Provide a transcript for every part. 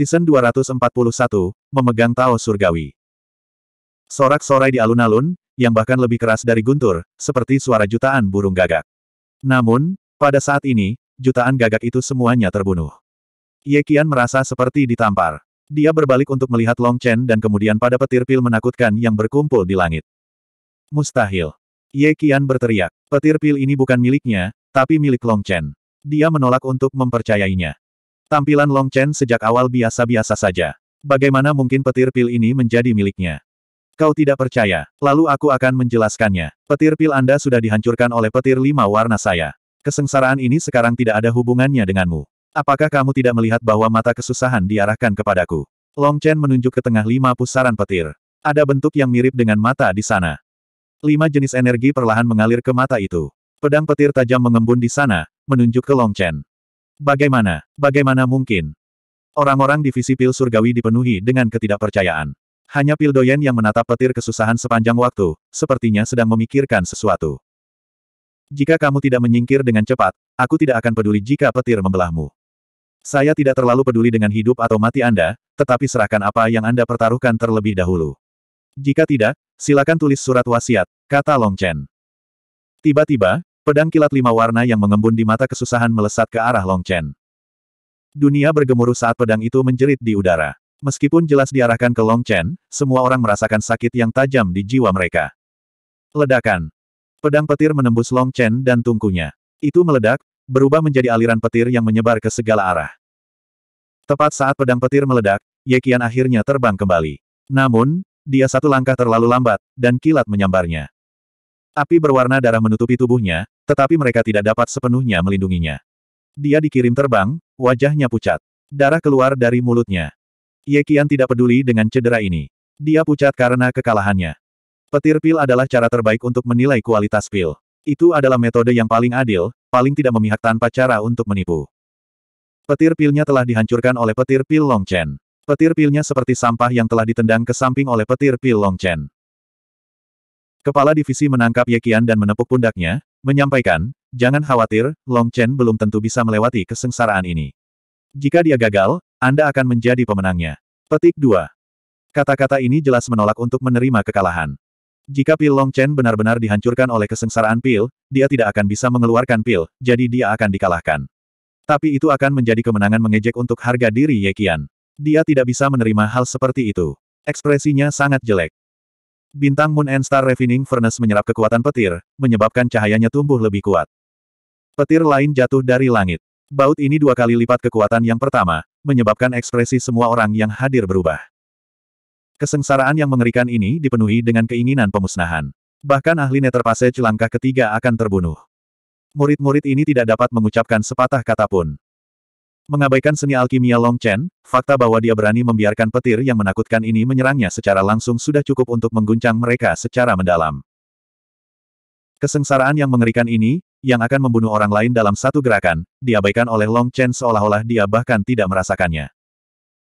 Season 241, Memegang Tao Surgawi. Sorak-sorai di alun-alun, yang bahkan lebih keras dari guntur, seperti suara jutaan burung gagak. Namun, pada saat ini, jutaan gagak itu semuanya terbunuh. Ye Qian merasa seperti ditampar. Dia berbalik untuk melihat Long Chen dan kemudian pada petir pil menakutkan yang berkumpul di langit. Mustahil. Ye Qian berteriak, petir pil ini bukan miliknya, tapi milik Long Chen. Dia menolak untuk mempercayainya. Tampilan Long Chen sejak awal biasa-biasa saja. Bagaimana mungkin petir pil ini menjadi miliknya? Kau tidak percaya, lalu aku akan menjelaskannya. Petir pil Anda sudah dihancurkan oleh petir lima warna saya. Kesengsaraan ini sekarang tidak ada hubungannya denganmu. Apakah kamu tidak melihat bahwa mata kesusahan diarahkan kepadaku? Long Chen menunjuk ke tengah lima pusaran petir. Ada bentuk yang mirip dengan mata di sana. Lima jenis energi perlahan mengalir ke mata itu. Pedang petir tajam mengembun di sana, menunjuk ke Long Chen. Bagaimana, bagaimana mungkin? Orang-orang divisi pil surgawi dipenuhi dengan ketidakpercayaan. Hanya pil doyen yang menatap petir kesusahan sepanjang waktu, sepertinya sedang memikirkan sesuatu. Jika kamu tidak menyingkir dengan cepat, aku tidak akan peduli jika petir membelahmu. Saya tidak terlalu peduli dengan hidup atau mati Anda, tetapi serahkan apa yang Anda pertaruhkan terlebih dahulu. Jika tidak, silakan tulis surat wasiat, kata Long Chen. Tiba-tiba, Pedang kilat lima warna yang mengembun di mata kesusahan melesat ke arah Long Chen. Dunia bergemuruh saat pedang itu menjerit di udara. Meskipun jelas diarahkan ke Long Chen, semua orang merasakan sakit yang tajam di jiwa mereka. Ledakan. Pedang petir menembus Long Chen dan tungkunya. Itu meledak, berubah menjadi aliran petir yang menyebar ke segala arah. Tepat saat pedang petir meledak, Ye Qian akhirnya terbang kembali. Namun, dia satu langkah terlalu lambat, dan kilat menyambarnya. Api berwarna darah menutupi tubuhnya, tetapi mereka tidak dapat sepenuhnya melindunginya. Dia dikirim terbang, wajahnya pucat. Darah keluar dari mulutnya. Ye Qian tidak peduli dengan cedera ini. Dia pucat karena kekalahannya. Petir pil adalah cara terbaik untuk menilai kualitas pil. Itu adalah metode yang paling adil, paling tidak memihak tanpa cara untuk menipu. Petir pilnya telah dihancurkan oleh petir pil Long Chen. Petir pilnya seperti sampah yang telah ditendang ke samping oleh petir pil Long Chen. Kepala divisi menangkap Ye Qian dan menepuk pundaknya, menyampaikan, jangan khawatir, Long Chen belum tentu bisa melewati kesengsaraan ini. Jika dia gagal, Anda akan menjadi pemenangnya. Petik 2. Kata-kata ini jelas menolak untuk menerima kekalahan. Jika pil Long Chen benar-benar dihancurkan oleh kesengsaraan pil, dia tidak akan bisa mengeluarkan pil, jadi dia akan dikalahkan. Tapi itu akan menjadi kemenangan mengejek untuk harga diri Ye Qian. Dia tidak bisa menerima hal seperti itu. Ekspresinya sangat jelek. Bintang Moon and Star Refining Furnace menyerap kekuatan petir, menyebabkan cahayanya tumbuh lebih kuat. Petir lain jatuh dari langit. Baut ini dua kali lipat kekuatan yang pertama, menyebabkan ekspresi semua orang yang hadir berubah. Kesengsaraan yang mengerikan ini dipenuhi dengan keinginan pemusnahan. Bahkan ahli Nether Passage langkah ketiga akan terbunuh. Murid-murid ini tidak dapat mengucapkan sepatah kata pun. Mengabaikan seni alkimia Long Chen, fakta bahwa dia berani membiarkan petir yang menakutkan ini menyerangnya secara langsung sudah cukup untuk mengguncang mereka secara mendalam. Kesengsaraan yang mengerikan ini, yang akan membunuh orang lain dalam satu gerakan, diabaikan oleh Long Chen seolah-olah dia bahkan tidak merasakannya.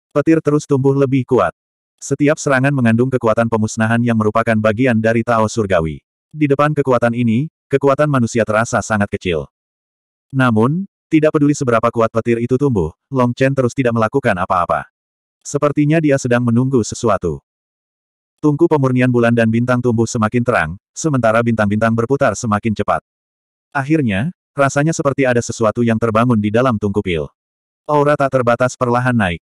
Petir terus tumbuh lebih kuat. Setiap serangan mengandung kekuatan pemusnahan yang merupakan bagian dari Tao Surgawi. Di depan kekuatan ini, kekuatan manusia terasa sangat kecil. Namun, tidak peduli seberapa kuat petir itu tumbuh, Long Chen terus tidak melakukan apa-apa. Sepertinya dia sedang menunggu sesuatu. Tungku pemurnian bulan dan bintang tumbuh semakin terang, sementara bintang-bintang berputar semakin cepat. Akhirnya, rasanya seperti ada sesuatu yang terbangun di dalam tungku pil. Aura tak terbatas perlahan naik.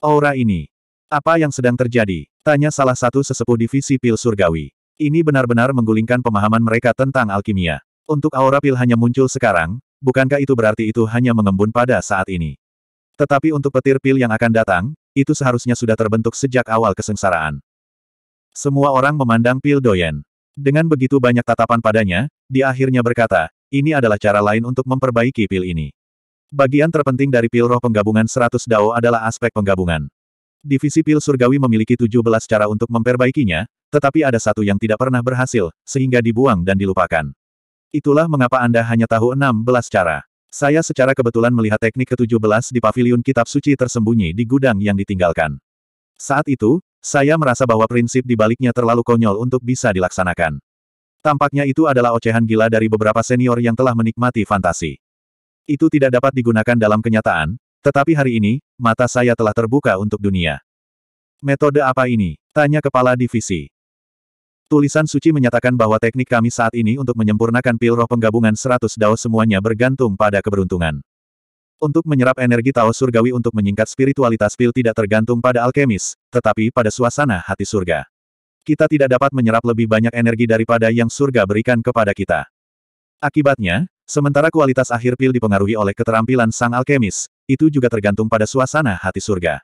Aura ini. Apa yang sedang terjadi? Tanya salah satu sesepuh divisi pil surgawi. Ini benar-benar menggulingkan pemahaman mereka tentang alkimia. Untuk aura pil hanya muncul sekarang, bukankah itu berarti itu hanya mengembun pada saat ini? Tetapi untuk petir pil yang akan datang, itu seharusnya sudah terbentuk sejak awal kesengsaraan. Semua orang memandang pil doyen. Dengan begitu banyak tatapan padanya, dia akhirnya berkata, ini adalah cara lain untuk memperbaiki pil ini. Bagian terpenting dari pil roh penggabungan 100 dao adalah aspek penggabungan. Divisi pil surgawi memiliki 17 cara untuk memperbaikinya, tetapi ada satu yang tidak pernah berhasil, sehingga dibuang dan dilupakan. Itulah mengapa Anda hanya tahu 16 cara. Saya secara kebetulan melihat teknik ke-17 di paviliun kitab suci tersembunyi di gudang yang ditinggalkan. Saat itu, saya merasa bahwa prinsip di baliknya terlalu konyol untuk bisa dilaksanakan. Tampaknya itu adalah ocehan gila dari beberapa senior yang telah menikmati fantasi. Itu tidak dapat digunakan dalam kenyataan, tetapi hari ini, mata saya telah terbuka untuk dunia. Metode apa ini? Tanya kepala divisi. Tulisan suci menyatakan bahwa teknik kami saat ini untuk menyempurnakan pil roh penggabungan 100 dao semuanya bergantung pada keberuntungan. Untuk menyerap energi Tao surgawi untuk menyingkat spiritualitas pil tidak tergantung pada alkemis, tetapi pada suasana hati surga. Kita tidak dapat menyerap lebih banyak energi daripada yang surga berikan kepada kita. Akibatnya, sementara kualitas akhir pil dipengaruhi oleh keterampilan sang alkemis, itu juga tergantung pada suasana hati surga.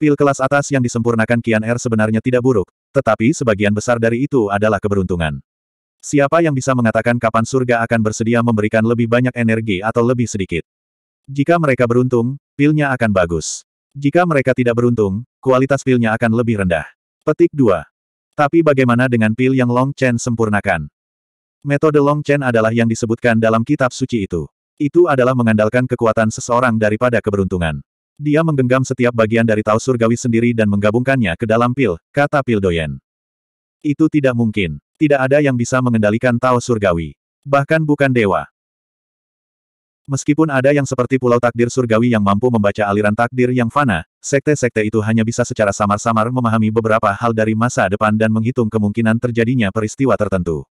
Pil kelas atas yang disempurnakan Kian Er sebenarnya tidak buruk, tetapi sebagian besar dari itu adalah keberuntungan. Siapa yang bisa mengatakan kapan surga akan bersedia memberikan lebih banyak energi atau lebih sedikit? Jika mereka beruntung, pilnya akan bagus. Jika mereka tidak beruntung, kualitas pilnya akan lebih rendah. Petik 2. Tapi bagaimana dengan pil yang Long Chen sempurnakan? Metode Long Chen adalah yang disebutkan dalam kitab suci itu. Itu adalah mengandalkan kekuatan seseorang daripada keberuntungan. Dia menggenggam setiap bagian dari Tao Surgawi sendiri dan menggabungkannya ke dalam pil, kata Pil Doyen. Itu tidak mungkin. Tidak ada yang bisa mengendalikan Tao Surgawi. Bahkan bukan dewa. Meskipun ada yang seperti Pulau Takdir Surgawi yang mampu membaca aliran takdir yang fana, sekte-sekte itu hanya bisa secara samar-samar memahami beberapa hal dari masa depan dan menghitung kemungkinan terjadinya peristiwa tertentu.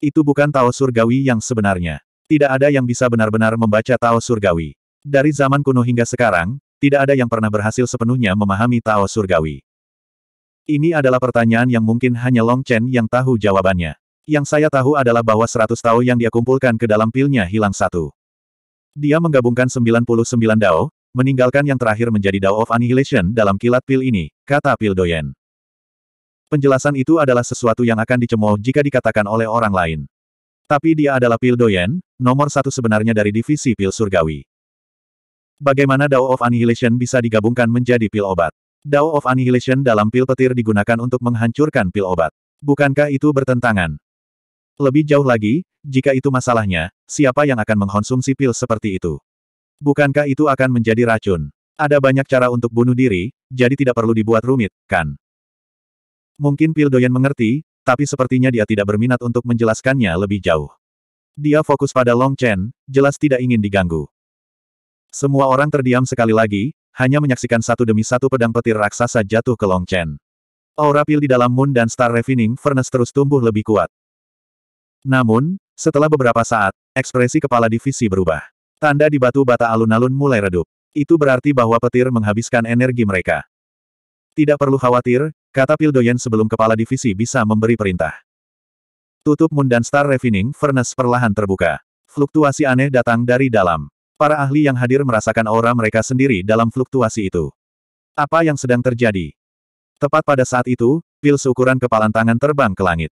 Itu bukan Tao Surgawi yang sebenarnya. Tidak ada yang bisa benar-benar membaca Tao Surgawi. Dari zaman kuno hingga sekarang, tidak ada yang pernah berhasil sepenuhnya memahami Tao Surgawi. Ini adalah pertanyaan yang mungkin hanya Long Chen yang tahu jawabannya. Yang saya tahu adalah bahwa seratus Tao yang dia kumpulkan ke dalam pilnya hilang satu. Dia menggabungkan 99 Dao, meninggalkan yang terakhir menjadi Dao of Annihilation dalam kilat pil ini, kata Pil Doyen. Penjelasan itu adalah sesuatu yang akan dicemooh jika dikatakan oleh orang lain. Tapi dia adalah Pil Doyen, nomor satu sebenarnya dari divisi Pil Surgawi. Bagaimana Dao of Annihilation bisa digabungkan menjadi pil obat? Dao of Annihilation dalam pil petir digunakan untuk menghancurkan pil obat. Bukankah itu bertentangan? Lebih jauh lagi, jika itu masalahnya, siapa yang akan mengkonsumsi pil seperti itu? Bukankah itu akan menjadi racun? Ada banyak cara untuk bunuh diri, jadi tidak perlu dibuat rumit, kan? Mungkin Pil doyan mengerti, tapi sepertinya dia tidak berminat untuk menjelaskannya lebih jauh. Dia fokus pada Long Chen, jelas tidak ingin diganggu. Semua orang terdiam sekali lagi, hanya menyaksikan satu demi satu pedang petir raksasa jatuh ke Long Aura pil di dalam Moon dan Star Refining Furnace terus tumbuh lebih kuat. Namun, setelah beberapa saat, ekspresi kepala divisi berubah. Tanda di batu bata alun-alun mulai redup. Itu berarti bahwa petir menghabiskan energi mereka. Tidak perlu khawatir, kata Pil Doyen sebelum kepala divisi bisa memberi perintah. Tutup Moon dan Star Refining Furnace perlahan terbuka. Fluktuasi aneh datang dari dalam. Para ahli yang hadir merasakan aura mereka sendiri dalam fluktuasi itu. Apa yang sedang terjadi? Tepat pada saat itu, pil seukuran kepalan tangan terbang ke langit.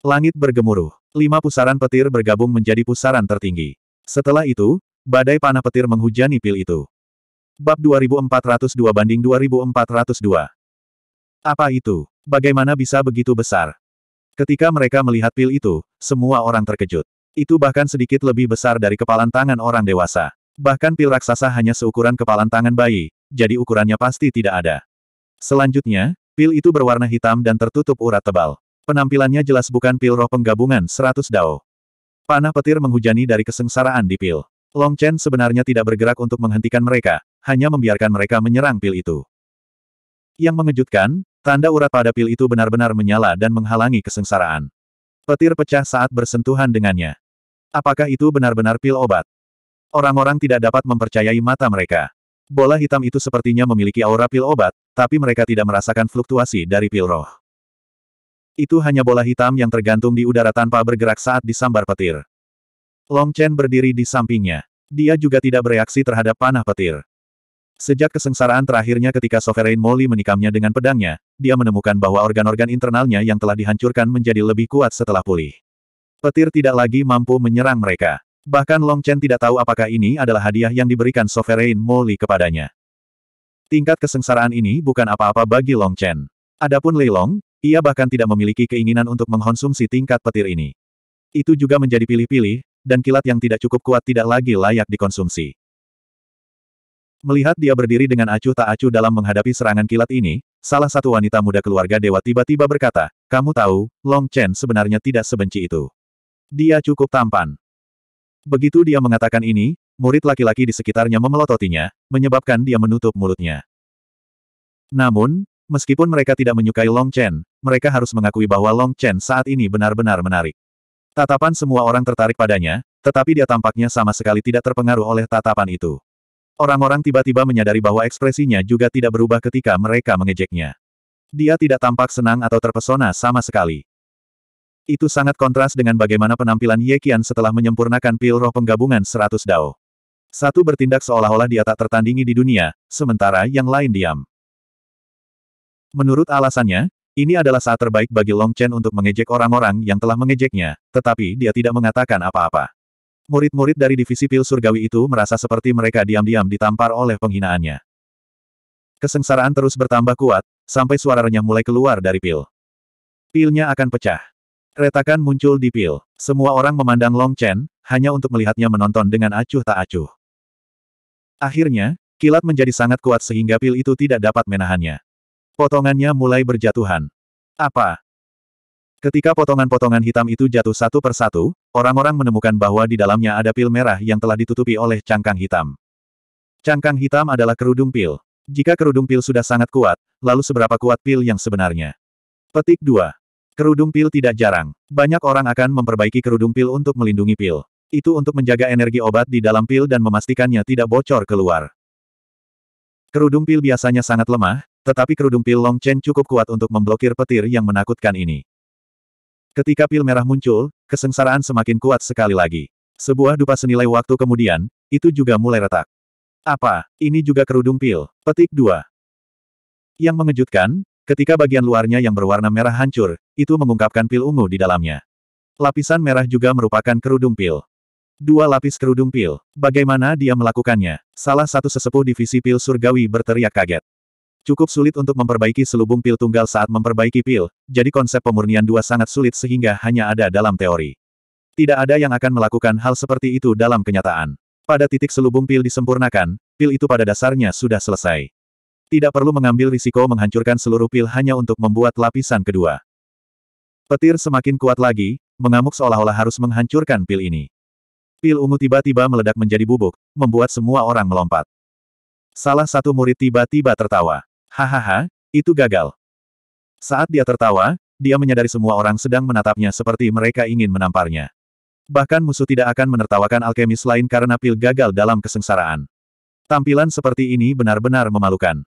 Langit bergemuruh. Lima pusaran petir bergabung menjadi pusaran tertinggi. Setelah itu, badai panah petir menghujani pil itu. Bab 2402 banding 2402. Apa itu? Bagaimana bisa begitu besar? Ketika mereka melihat pil itu, semua orang terkejut. Itu bahkan sedikit lebih besar dari kepalan tangan orang dewasa. Bahkan pil raksasa hanya seukuran kepalan tangan bayi, jadi ukurannya pasti tidak ada. Selanjutnya, pil itu berwarna hitam dan tertutup urat tebal. Penampilannya jelas bukan pil roh penggabungan 100 dao. Panah petir menghujani dari kesengsaraan di pil. Long Chen sebenarnya tidak bergerak untuk menghentikan mereka, hanya membiarkan mereka menyerang pil itu. Yang mengejutkan, tanda urat pada pil itu benar-benar menyala dan menghalangi kesengsaraan. Petir pecah saat bersentuhan dengannya. Apakah itu benar-benar pil obat? Orang-orang tidak dapat mempercayai mata mereka. Bola hitam itu sepertinya memiliki aura pil obat, tapi mereka tidak merasakan fluktuasi dari pil roh. Itu hanya bola hitam yang tergantung di udara tanpa bergerak saat disambar petir. Long Chen berdiri di sampingnya. Dia juga tidak bereaksi terhadap panah petir. Sejak kesengsaraan terakhirnya ketika Sovereign Molly menikamnya dengan pedangnya, dia menemukan bahwa organ-organ internalnya yang telah dihancurkan menjadi lebih kuat setelah pulih. Petir tidak lagi mampu menyerang mereka. Bahkan Long Chen tidak tahu apakah ini adalah hadiah yang diberikan Sovereign Moli kepadanya. Tingkat kesengsaraan ini bukan apa-apa bagi Long Chen. Adapun Lei Long, ia bahkan tidak memiliki keinginan untuk mengkonsumsi tingkat petir ini. Itu juga menjadi pilih-pilih, dan kilat yang tidak cukup kuat tidak lagi layak dikonsumsi. Melihat dia berdiri dengan acuh tak acuh dalam menghadapi serangan kilat ini, salah satu wanita muda keluarga dewa tiba-tiba berkata, kamu tahu, Long Chen sebenarnya tidak sebenci itu. Dia cukup tampan. Begitu dia mengatakan ini, murid laki-laki di sekitarnya memelototinya, menyebabkan dia menutup mulutnya. Namun, meskipun mereka tidak menyukai Long Chen, mereka harus mengakui bahwa Long Chen saat ini benar-benar menarik. Tatapan semua orang tertarik padanya, tetapi dia tampaknya sama sekali tidak terpengaruh oleh tatapan itu. Orang-orang tiba-tiba menyadari bahwa ekspresinya juga tidak berubah ketika mereka mengejeknya. Dia tidak tampak senang atau terpesona sama sekali. Itu sangat kontras dengan bagaimana penampilan Ye Qian setelah menyempurnakan pil roh penggabungan Seratus dao. Satu bertindak seolah-olah dia tak tertandingi di dunia, sementara yang lain diam. Menurut alasannya, ini adalah saat terbaik bagi Long Chen untuk mengejek orang-orang yang telah mengejeknya, tetapi dia tidak mengatakan apa-apa. Murid-murid dari divisi pil surgawi itu merasa seperti mereka diam-diam ditampar oleh penghinaannya. Kesengsaraan terus bertambah kuat, sampai suara renyah mulai keluar dari pil. Pilnya akan pecah. Retakan muncul di pil. Semua orang memandang Long Chen, hanya untuk melihatnya menonton dengan acuh tak acuh. Akhirnya, kilat menjadi sangat kuat sehingga pil itu tidak dapat menahannya. Potongannya mulai berjatuhan. Apa? Ketika potongan-potongan hitam itu jatuh satu persatu, orang-orang menemukan bahwa di dalamnya ada pil merah yang telah ditutupi oleh cangkang hitam. Cangkang hitam adalah kerudung pil. Jika kerudung pil sudah sangat kuat, lalu seberapa kuat pil yang sebenarnya? Petik 2. Kerudung pil tidak jarang. Banyak orang akan memperbaiki kerudung pil untuk melindungi pil. Itu untuk menjaga energi obat di dalam pil dan memastikannya tidak bocor keluar. Kerudung pil biasanya sangat lemah, tetapi kerudung pil Long Chen cukup kuat untuk memblokir petir yang menakutkan ini. Ketika pil merah muncul, kesengsaraan semakin kuat sekali lagi. Sebuah dupa senilai waktu kemudian, itu juga mulai retak. Apa, ini juga kerudung pil? Petik 2. Yang mengejutkan, Ketika bagian luarnya yang berwarna merah hancur, itu mengungkapkan pil ungu di dalamnya. Lapisan merah juga merupakan kerudung pil. Dua lapis kerudung pil. Bagaimana dia melakukannya? Salah satu sesepuh divisi pil surgawi berteriak kaget. Cukup sulit untuk memperbaiki selubung pil tunggal saat memperbaiki pil, jadi konsep pemurnian dua sangat sulit sehingga hanya ada dalam teori. Tidak ada yang akan melakukan hal seperti itu dalam kenyataan. Pada titik selubung pil disempurnakan, pil itu pada dasarnya sudah selesai. Tidak perlu mengambil risiko menghancurkan seluruh pil hanya untuk membuat lapisan kedua. Petir semakin kuat lagi, mengamuk seolah-olah harus menghancurkan pil ini. Pil ungu tiba-tiba meledak menjadi bubuk, membuat semua orang melompat. Salah satu murid tiba-tiba tertawa. Hahaha, itu gagal. Saat dia tertawa, dia menyadari semua orang sedang menatapnya seperti mereka ingin menamparnya. Bahkan musuh tidak akan menertawakan alkemis lain karena pil gagal dalam kesengsaraan. Tampilan seperti ini benar-benar memalukan.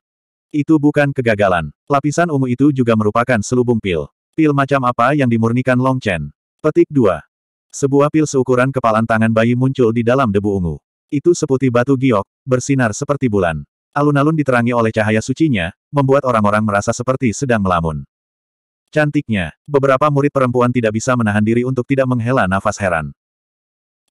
Itu bukan kegagalan. Lapisan ungu itu juga merupakan selubung pil. Pil macam apa yang dimurnikan Long Chen? Petik 2. Sebuah pil seukuran kepalan tangan bayi muncul di dalam debu ungu. Itu seputih batu giok, bersinar seperti bulan. Alun-alun diterangi oleh cahaya sucinya, membuat orang-orang merasa seperti sedang melamun. Cantiknya, beberapa murid perempuan tidak bisa menahan diri untuk tidak menghela nafas heran.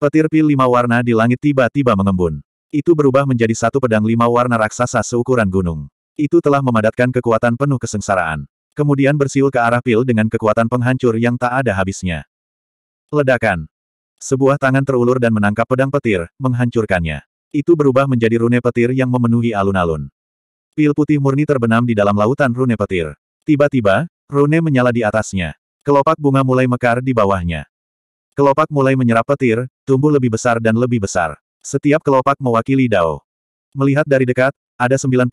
Petir pil lima warna di langit tiba-tiba mengembun. Itu berubah menjadi satu pedang lima warna raksasa seukuran gunung. Itu telah memadatkan kekuatan penuh kesengsaraan. Kemudian bersiul ke arah pil dengan kekuatan penghancur yang tak ada habisnya. Ledakan. Sebuah tangan terulur dan menangkap pedang petir, menghancurkannya. Itu berubah menjadi rune petir yang memenuhi alun-alun. Pil putih murni terbenam di dalam lautan rune petir. Tiba-tiba, rune menyala di atasnya. Kelopak bunga mulai mekar di bawahnya. Kelopak mulai menyerap petir, tumbuh lebih besar dan lebih besar. Setiap kelopak mewakili Dao. Melihat dari dekat, ada 99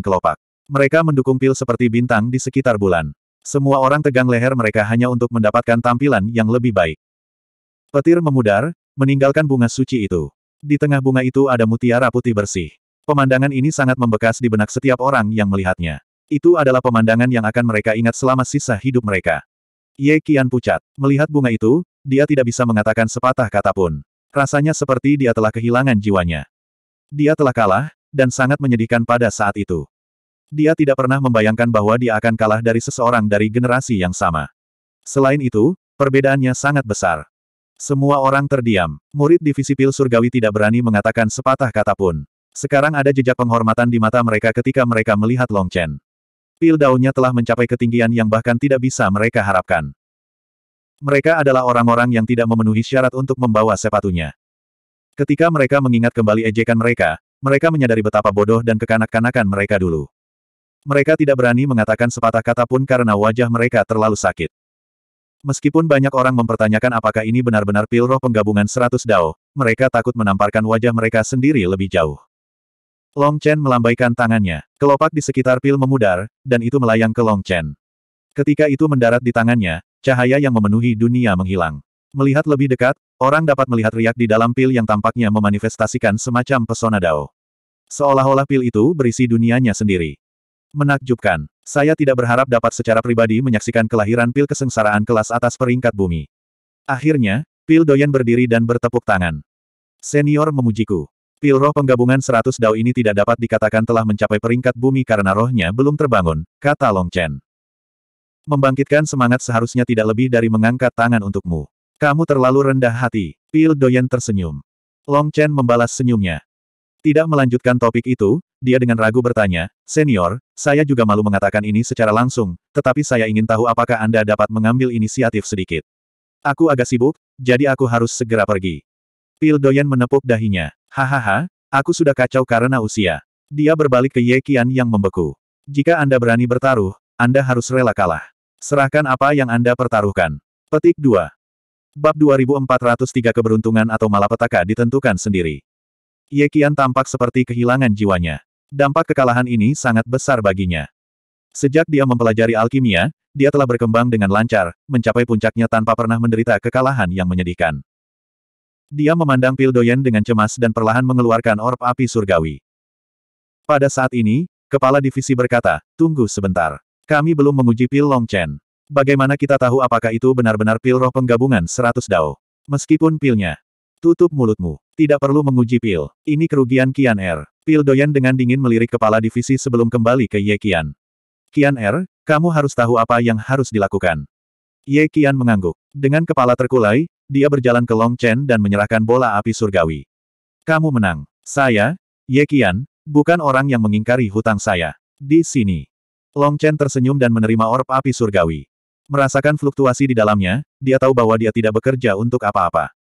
kelopak. Mereka mendukung pil seperti bintang di sekitar bulan. Semua orang tegang leher mereka hanya untuk mendapatkan tampilan yang lebih baik. Petir memudar, meninggalkan bunga suci itu. Di tengah bunga itu ada mutiara putih bersih. Pemandangan ini sangat membekas di benak setiap orang yang melihatnya. Itu adalah pemandangan yang akan mereka ingat selama sisa hidup mereka. Ye Kian pucat. Melihat bunga itu, dia tidak bisa mengatakan sepatah kata pun. Rasanya seperti dia telah kehilangan jiwanya. Dia telah kalah, dan sangat menyedihkan pada saat itu. Dia tidak pernah membayangkan bahwa dia akan kalah dari seseorang dari generasi yang sama. Selain itu, perbedaannya sangat besar. Semua orang terdiam. Murid divisi pil surgawi tidak berani mengatakan sepatah kata pun. Sekarang ada jejak penghormatan di mata mereka ketika mereka melihat Long Chen. Pil daunnya telah mencapai ketinggian yang bahkan tidak bisa mereka harapkan. Mereka adalah orang-orang yang tidak memenuhi syarat untuk membawa sepatunya. Ketika mereka mengingat kembali ejekan mereka, mereka menyadari betapa bodoh dan kekanak-kanakan mereka dulu. Mereka tidak berani mengatakan sepatah kata pun karena wajah mereka terlalu sakit. Meskipun banyak orang mempertanyakan apakah ini benar-benar pil roh penggabungan 100 dao, mereka takut menamparkan wajah mereka sendiri lebih jauh. Long Chen melambaikan tangannya. Kelopak di sekitar pil memudar, dan itu melayang ke Long Chen. Ketika itu mendarat di tangannya, cahaya yang memenuhi dunia menghilang. Melihat lebih dekat, orang dapat melihat riak di dalam pil yang tampaknya memanifestasikan semacam pesona Dao. Seolah-olah pil itu berisi dunianya sendiri. Menakjubkan, saya tidak berharap dapat secara pribadi menyaksikan kelahiran pil kesengsaraan kelas atas peringkat bumi. Akhirnya, pil doyan berdiri dan bertepuk tangan. Senior memujiku. Pil roh penggabungan seratus dao ini tidak dapat dikatakan telah mencapai peringkat bumi karena rohnya belum terbangun, kata Long Chen. Membangkitkan semangat seharusnya tidak lebih dari mengangkat tangan untukmu. Kamu terlalu rendah hati. Pil Doyen tersenyum. Long Chen membalas senyumnya. Tidak melanjutkan topik itu, dia dengan ragu bertanya, Senior, saya juga malu mengatakan ini secara langsung, tetapi saya ingin tahu apakah Anda dapat mengambil inisiatif sedikit. Aku agak sibuk, jadi aku harus segera pergi. Pil Doyen menepuk dahinya. Hahaha, aku sudah kacau karena usia. Dia berbalik ke Ye Qian yang membeku. Jika Anda berani bertaruh, Anda harus rela kalah. Serahkan apa yang Anda pertaruhkan. Petik 2. Bab 2403 Keberuntungan atau Malapetaka ditentukan sendiri. Ye Qian tampak seperti kehilangan jiwanya. Dampak kekalahan ini sangat besar baginya. Sejak dia mempelajari alkimia, dia telah berkembang dengan lancar, mencapai puncaknya tanpa pernah menderita kekalahan yang menyedihkan. Dia memandang Pil Doyen dengan cemas dan perlahan mengeluarkan orb api surgawi. Pada saat ini, kepala divisi berkata, tunggu sebentar. Kami belum menguji Pil Long Chen. Bagaimana kita tahu apakah itu benar-benar pil roh penggabungan 100 dao? Meskipun pilnya. Tutup mulutmu. Tidak perlu menguji pil. Ini kerugian Kian Er. Pil Doyan dengan dingin melirik kepala divisi sebelum kembali ke Ye Kian. Kian Er, kamu harus tahu apa yang harus dilakukan. Ye Kian mengangguk. Dengan kepala terkulai, dia berjalan ke Long Chen dan menyerahkan bola api surgawi. Kamu menang. Saya, Ye Kian, bukan orang yang mengingkari hutang saya. Di sini. Long Chen tersenyum dan menerima orb api surgawi. Merasakan fluktuasi di dalamnya, dia tahu bahwa dia tidak bekerja untuk apa-apa.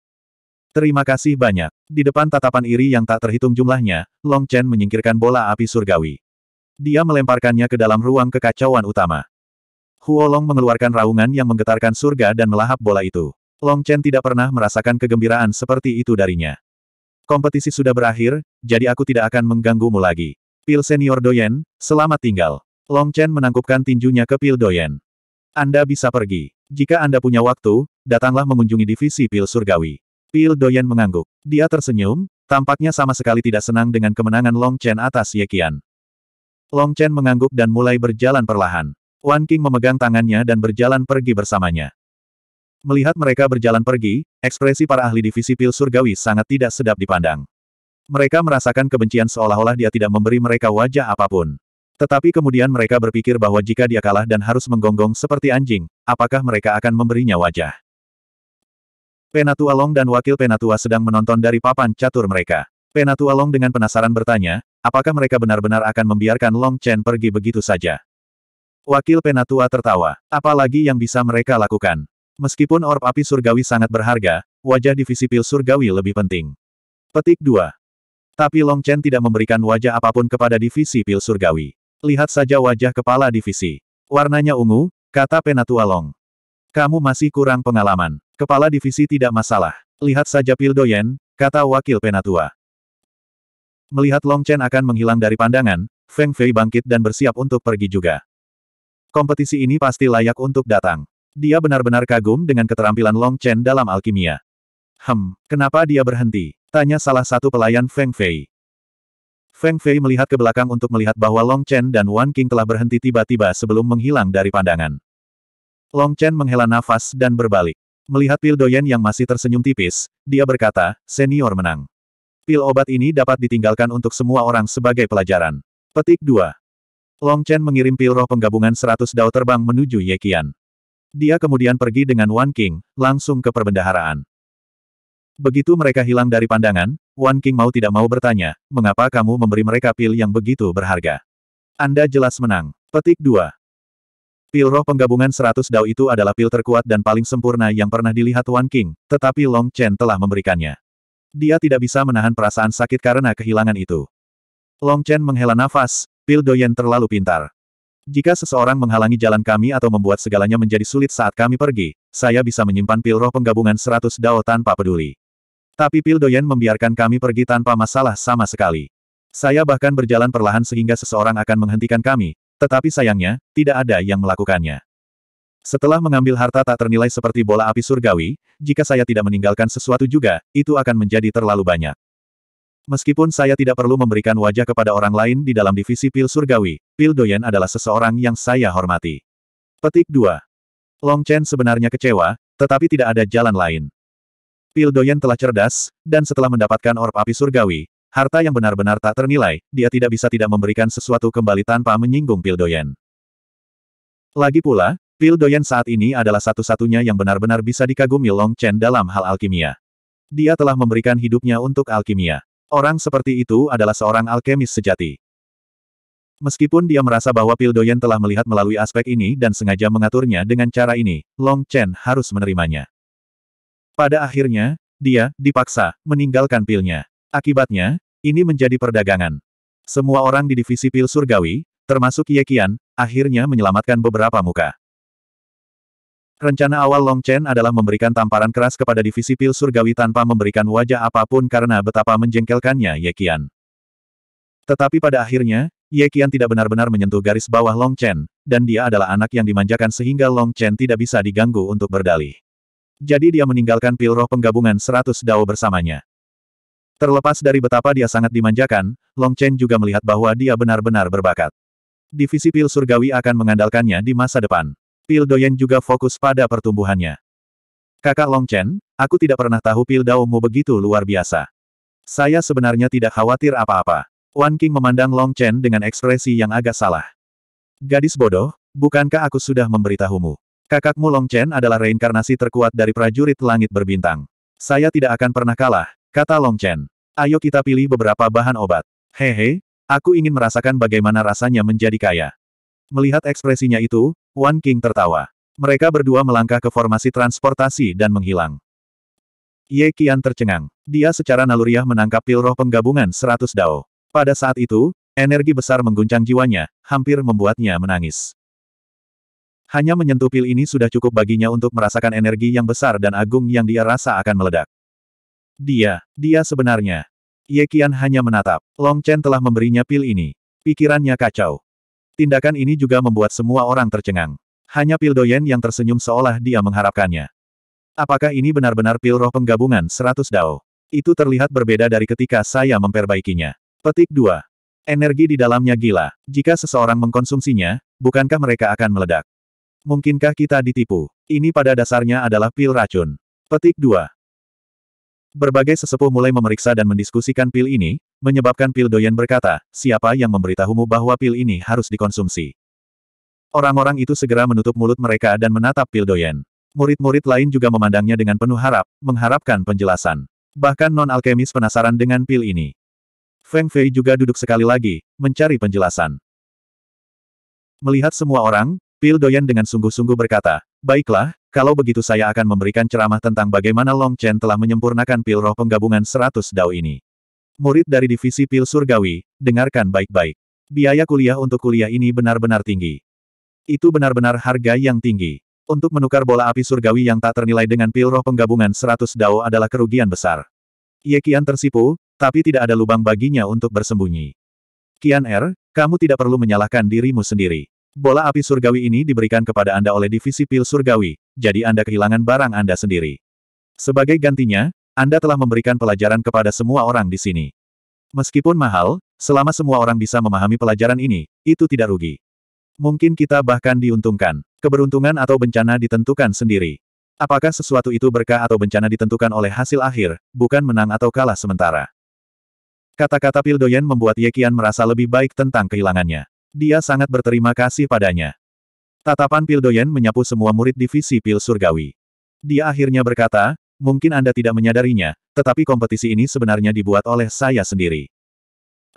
Terima kasih banyak. Di depan tatapan iri yang tak terhitung jumlahnya, Long Chen menyingkirkan bola api surgawi. Dia melemparkannya ke dalam ruang kekacauan utama. Huo Long mengeluarkan raungan yang menggetarkan surga dan melahap bola itu. Long Chen tidak pernah merasakan kegembiraan seperti itu darinya. Kompetisi sudah berakhir, jadi aku tidak akan mengganggumu lagi. Pil Senior Doyen, selamat tinggal. Long Chen menangkupkan tinjunya ke Pil Doyen. Anda bisa pergi. Jika Anda punya waktu, datanglah mengunjungi divisi pil surgawi. Pil Doyen mengangguk. Dia tersenyum, tampaknya sama sekali tidak senang dengan kemenangan Long Chen atas Ye Qian. Long Chen mengangguk dan mulai berjalan perlahan. Wan King memegang tangannya dan berjalan pergi bersamanya. Melihat mereka berjalan pergi, ekspresi para ahli divisi pil surgawi sangat tidak sedap dipandang. Mereka merasakan kebencian seolah-olah dia tidak memberi mereka wajah apapun. Tetapi kemudian mereka berpikir bahwa jika dia kalah dan harus menggonggong seperti anjing, apakah mereka akan memberinya wajah? Penatua Long dan wakil Penatua sedang menonton dari papan catur mereka. Penatua Long dengan penasaran bertanya, apakah mereka benar-benar akan membiarkan Long Chen pergi begitu saja? Wakil Penatua tertawa. Apalagi yang bisa mereka lakukan? Meskipun orb api surgawi sangat berharga, wajah divisi pil surgawi lebih penting. Petik 2. Tapi Long Chen tidak memberikan wajah apapun kepada divisi pil surgawi. Lihat saja wajah kepala divisi. Warnanya ungu, kata Penatua Long. Kamu masih kurang pengalaman. Kepala divisi tidak masalah. Lihat saja Pildoyen, kata wakil Penatua. Melihat Long Chen akan menghilang dari pandangan, Feng Fei bangkit dan bersiap untuk pergi juga. Kompetisi ini pasti layak untuk datang. Dia benar-benar kagum dengan keterampilan Long Chen dalam alkimia. Hem, kenapa dia berhenti? Tanya salah satu pelayan Feng Fei. Feng Fei melihat ke belakang untuk melihat bahwa Long Chen dan Wan King telah berhenti tiba-tiba sebelum menghilang dari pandangan. Long Chen menghela nafas dan berbalik. Melihat pil Doyen yang masih tersenyum tipis, dia berkata, senior menang. Pil obat ini dapat ditinggalkan untuk semua orang sebagai pelajaran. Petik 2. Long Chen mengirim pil roh penggabungan 100 dao terbang menuju Ye Qian. Dia kemudian pergi dengan Wan King, langsung ke perbendaharaan. Begitu mereka hilang dari pandangan, Wan King mau tidak mau bertanya, mengapa kamu memberi mereka pil yang begitu berharga? Anda jelas menang. Petik 2. Pil roh penggabungan 100 dao itu adalah pil terkuat dan paling sempurna yang pernah dilihat Wan King, tetapi Long Chen telah memberikannya. Dia tidak bisa menahan perasaan sakit karena kehilangan itu. Long Chen menghela nafas, pil doyen terlalu pintar. Jika seseorang menghalangi jalan kami atau membuat segalanya menjadi sulit saat kami pergi, saya bisa menyimpan pil roh penggabungan 100 dao tanpa peduli. Tapi Pil Doyen membiarkan kami pergi tanpa masalah sama sekali. Saya bahkan berjalan perlahan sehingga seseorang akan menghentikan kami, tetapi sayangnya, tidak ada yang melakukannya. Setelah mengambil harta tak ternilai seperti bola api surgawi, jika saya tidak meninggalkan sesuatu juga, itu akan menjadi terlalu banyak. Meskipun saya tidak perlu memberikan wajah kepada orang lain di dalam divisi pil surgawi, pil doyen adalah seseorang yang saya hormati. Petik 2. Long Chen sebenarnya kecewa, tetapi tidak ada jalan lain. Pil Doyen telah cerdas, dan setelah mendapatkan orb api surgawi, harta yang benar-benar tak ternilai, dia tidak bisa tidak memberikan sesuatu kembali tanpa menyinggung Pil Doyen. Lagi pula, Pil Doyen saat ini adalah satu-satunya yang benar-benar bisa dikagumi Long Chen dalam hal alkimia. Dia telah memberikan hidupnya untuk alkimia. Orang seperti itu adalah seorang alkemis sejati. Meskipun dia merasa bahwa Pil Doyen telah melihat melalui aspek ini dan sengaja mengaturnya dengan cara ini, Long Chen harus menerimanya. Pada akhirnya, dia, dipaksa, meninggalkan pilnya. Akibatnya, ini menjadi perdagangan. Semua orang di divisi pil surgawi, termasuk Ye Qian, akhirnya menyelamatkan beberapa muka. Rencana awal Long Chen adalah memberikan tamparan keras kepada divisi pil surgawi tanpa memberikan wajah apapun karena betapa menjengkelkannya Ye Qian. Tetapi pada akhirnya, Ye Qian tidak benar-benar menyentuh garis bawah Long Chen, dan dia adalah anak yang dimanjakan sehingga Long Chen tidak bisa diganggu untuk berdalih. Jadi dia meninggalkan pil roh penggabungan seratus dao bersamanya. Terlepas dari betapa dia sangat dimanjakan, Long Chen juga melihat bahwa dia benar-benar berbakat. Divisi pil surgawi akan mengandalkannya di masa depan. Pil Doyen juga fokus pada pertumbuhannya. Kakak Long Chen, aku tidak pernah tahu pil Daomu begitu luar biasa. Saya sebenarnya tidak khawatir apa-apa. Wan King memandang Long Chen dengan ekspresi yang agak salah. Gadis bodoh, bukankah aku sudah memberitahumu? Kakakmu Long Chen adalah reinkarnasi terkuat dari prajurit langit berbintang. Saya tidak akan pernah kalah, kata Long Chen. Ayo kita pilih beberapa bahan obat. Hehe, aku ingin merasakan bagaimana rasanya menjadi kaya. Melihat ekspresinya itu, Wan King tertawa. Mereka berdua melangkah ke formasi transportasi dan menghilang. Ye Qian tercengang. Dia secara naluriah menangkap pil roh penggabungan seratus dao. Pada saat itu, energi besar mengguncang jiwanya, hampir membuatnya menangis. Hanya menyentuh pil ini sudah cukup baginya untuk merasakan energi yang besar dan agung yang dia rasa akan meledak. Dia, dia sebenarnya. Ye Qian hanya menatap. Long Chen telah memberinya pil ini. Pikirannya kacau. Tindakan ini juga membuat semua orang tercengang. Hanya pil Doyen yang tersenyum seolah dia mengharapkannya. Apakah ini benar-benar pil roh penggabungan 100 dao? Itu terlihat berbeda dari ketika saya memperbaikinya. Petik 2. Energi di dalamnya gila. Jika seseorang mengkonsumsinya, bukankah mereka akan meledak? Mungkinkah kita ditipu? Ini pada dasarnya adalah pil racun. Petik 2. Berbagai sesepuh mulai memeriksa dan mendiskusikan pil ini, menyebabkan pil doyen berkata, siapa yang memberitahumu bahwa pil ini harus dikonsumsi? Orang-orang itu segera menutup mulut mereka dan menatap pil doyen. Murid-murid lain juga memandangnya dengan penuh harap, mengharapkan penjelasan. Bahkan non-alkemis penasaran dengan pil ini. Feng Fei juga duduk sekali lagi, mencari penjelasan. Melihat semua orang, Pil Doyan dengan sungguh-sungguh berkata, Baiklah, kalau begitu saya akan memberikan ceramah tentang bagaimana Long Chen telah menyempurnakan pil roh penggabungan 100 dao ini. Murid dari divisi pil surgawi, dengarkan baik-baik. Biaya kuliah untuk kuliah ini benar-benar tinggi. Itu benar-benar harga yang tinggi. Untuk menukar bola api surgawi yang tak ternilai dengan pil roh penggabungan 100 dao adalah kerugian besar. Ye Qian tersipu, tapi tidak ada lubang baginya untuk bersembunyi. Qian Er, kamu tidak perlu menyalahkan dirimu sendiri. Bola api surgawi ini diberikan kepada Anda oleh divisi pil surgawi, jadi Anda kehilangan barang Anda sendiri. Sebagai gantinya, Anda telah memberikan pelajaran kepada semua orang di sini. Meskipun mahal, selama semua orang bisa memahami pelajaran ini, itu tidak rugi. Mungkin kita bahkan diuntungkan. Keberuntungan atau bencana ditentukan sendiri. Apakah sesuatu itu berkah atau bencana ditentukan oleh hasil akhir, bukan menang atau kalah sementara. Kata-kata Pildoyen membuat Yekian merasa lebih baik tentang kehilangannya. Dia sangat berterima kasih padanya. Tatapan Pildoyen menyapu semua murid divisi Pil Surgawi. Dia akhirnya berkata, mungkin Anda tidak menyadarinya, tetapi kompetisi ini sebenarnya dibuat oleh saya sendiri.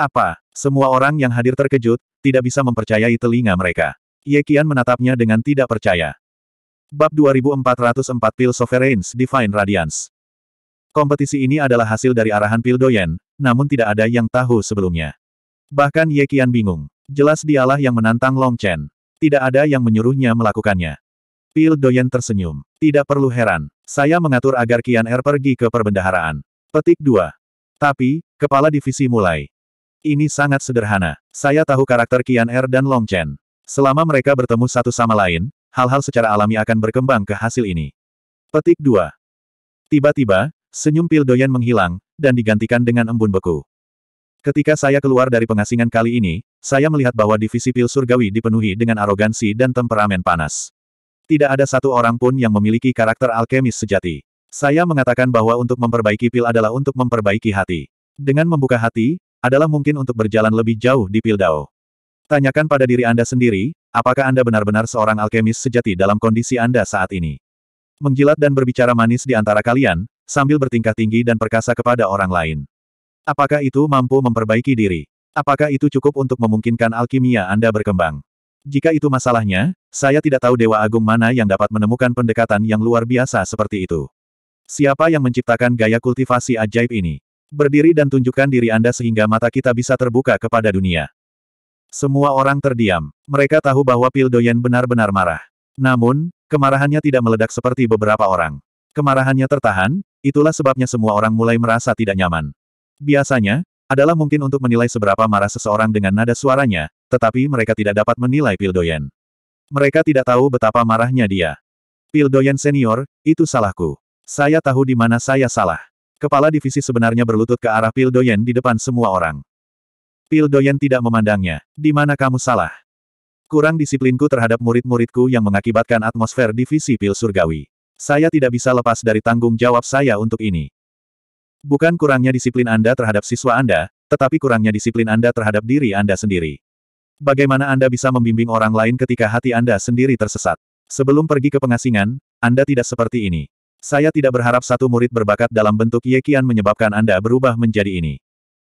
Apa? Semua orang yang hadir terkejut, tidak bisa mempercayai telinga mereka. Ye Qian menatapnya dengan tidak percaya. Bab 2404 Pil Sovereigns Divine Radiance Kompetisi ini adalah hasil dari arahan Pil Doyen, namun tidak ada yang tahu sebelumnya. Bahkan Ye Qian bingung. Jelas dialah yang menantang Long Chen. Tidak ada yang menyuruhnya melakukannya. Pil Doyen tersenyum. Tidak perlu heran. Saya mengatur agar Kian Er pergi ke perbendaharaan. Petik 2. Tapi, kepala divisi mulai. Ini sangat sederhana. Saya tahu karakter Kian Er dan Long Chen. Selama mereka bertemu satu sama lain, hal-hal secara alami akan berkembang ke hasil ini. Petik 2. Tiba-tiba, senyum Pil Doyen menghilang, dan digantikan dengan embun beku. Ketika saya keluar dari pengasingan kali ini, saya melihat bahwa divisi pil surgawi dipenuhi dengan arogansi dan temperamen panas. Tidak ada satu orang pun yang memiliki karakter alkemis sejati. Saya mengatakan bahwa untuk memperbaiki pil adalah untuk memperbaiki hati. Dengan membuka hati, adalah mungkin untuk berjalan lebih jauh di pil Dao. Tanyakan pada diri Anda sendiri, apakah Anda benar-benar seorang alkemis sejati dalam kondisi Anda saat ini? Menjilat dan berbicara manis di antara kalian, sambil bertingkah tinggi dan perkasa kepada orang lain. Apakah itu mampu memperbaiki diri? Apakah itu cukup untuk memungkinkan alkimia Anda berkembang? Jika itu masalahnya, saya tidak tahu Dewa Agung mana yang dapat menemukan pendekatan yang luar biasa seperti itu. Siapa yang menciptakan gaya kultivasi ajaib ini? Berdiri dan tunjukkan diri Anda sehingga mata kita bisa terbuka kepada dunia. Semua orang terdiam. Mereka tahu bahwa Pil Doyen benar-benar marah. Namun, kemarahannya tidak meledak seperti beberapa orang. Kemarahannya tertahan, itulah sebabnya semua orang mulai merasa tidak nyaman. Biasanya, adalah mungkin untuk menilai seberapa marah seseorang dengan nada suaranya, tetapi mereka tidak dapat menilai Pildoyen. Mereka tidak tahu betapa marahnya dia. Pildoyen senior, itu salahku. Saya tahu di mana saya salah. Kepala divisi sebenarnya berlutut ke arah Pildoyen di depan semua orang. Pildoyen tidak memandangnya. Di mana kamu salah? Kurang disiplinku terhadap murid-muridku yang mengakibatkan atmosfer divisi Pil Surgawi. Saya tidak bisa lepas dari tanggung jawab saya untuk ini. Bukan kurangnya disiplin Anda terhadap siswa Anda, tetapi kurangnya disiplin Anda terhadap diri Anda sendiri. Bagaimana Anda bisa membimbing orang lain ketika hati Anda sendiri tersesat? Sebelum pergi ke pengasingan, Anda tidak seperti ini. Saya tidak berharap satu murid berbakat dalam bentuk Yekian menyebabkan Anda berubah menjadi ini.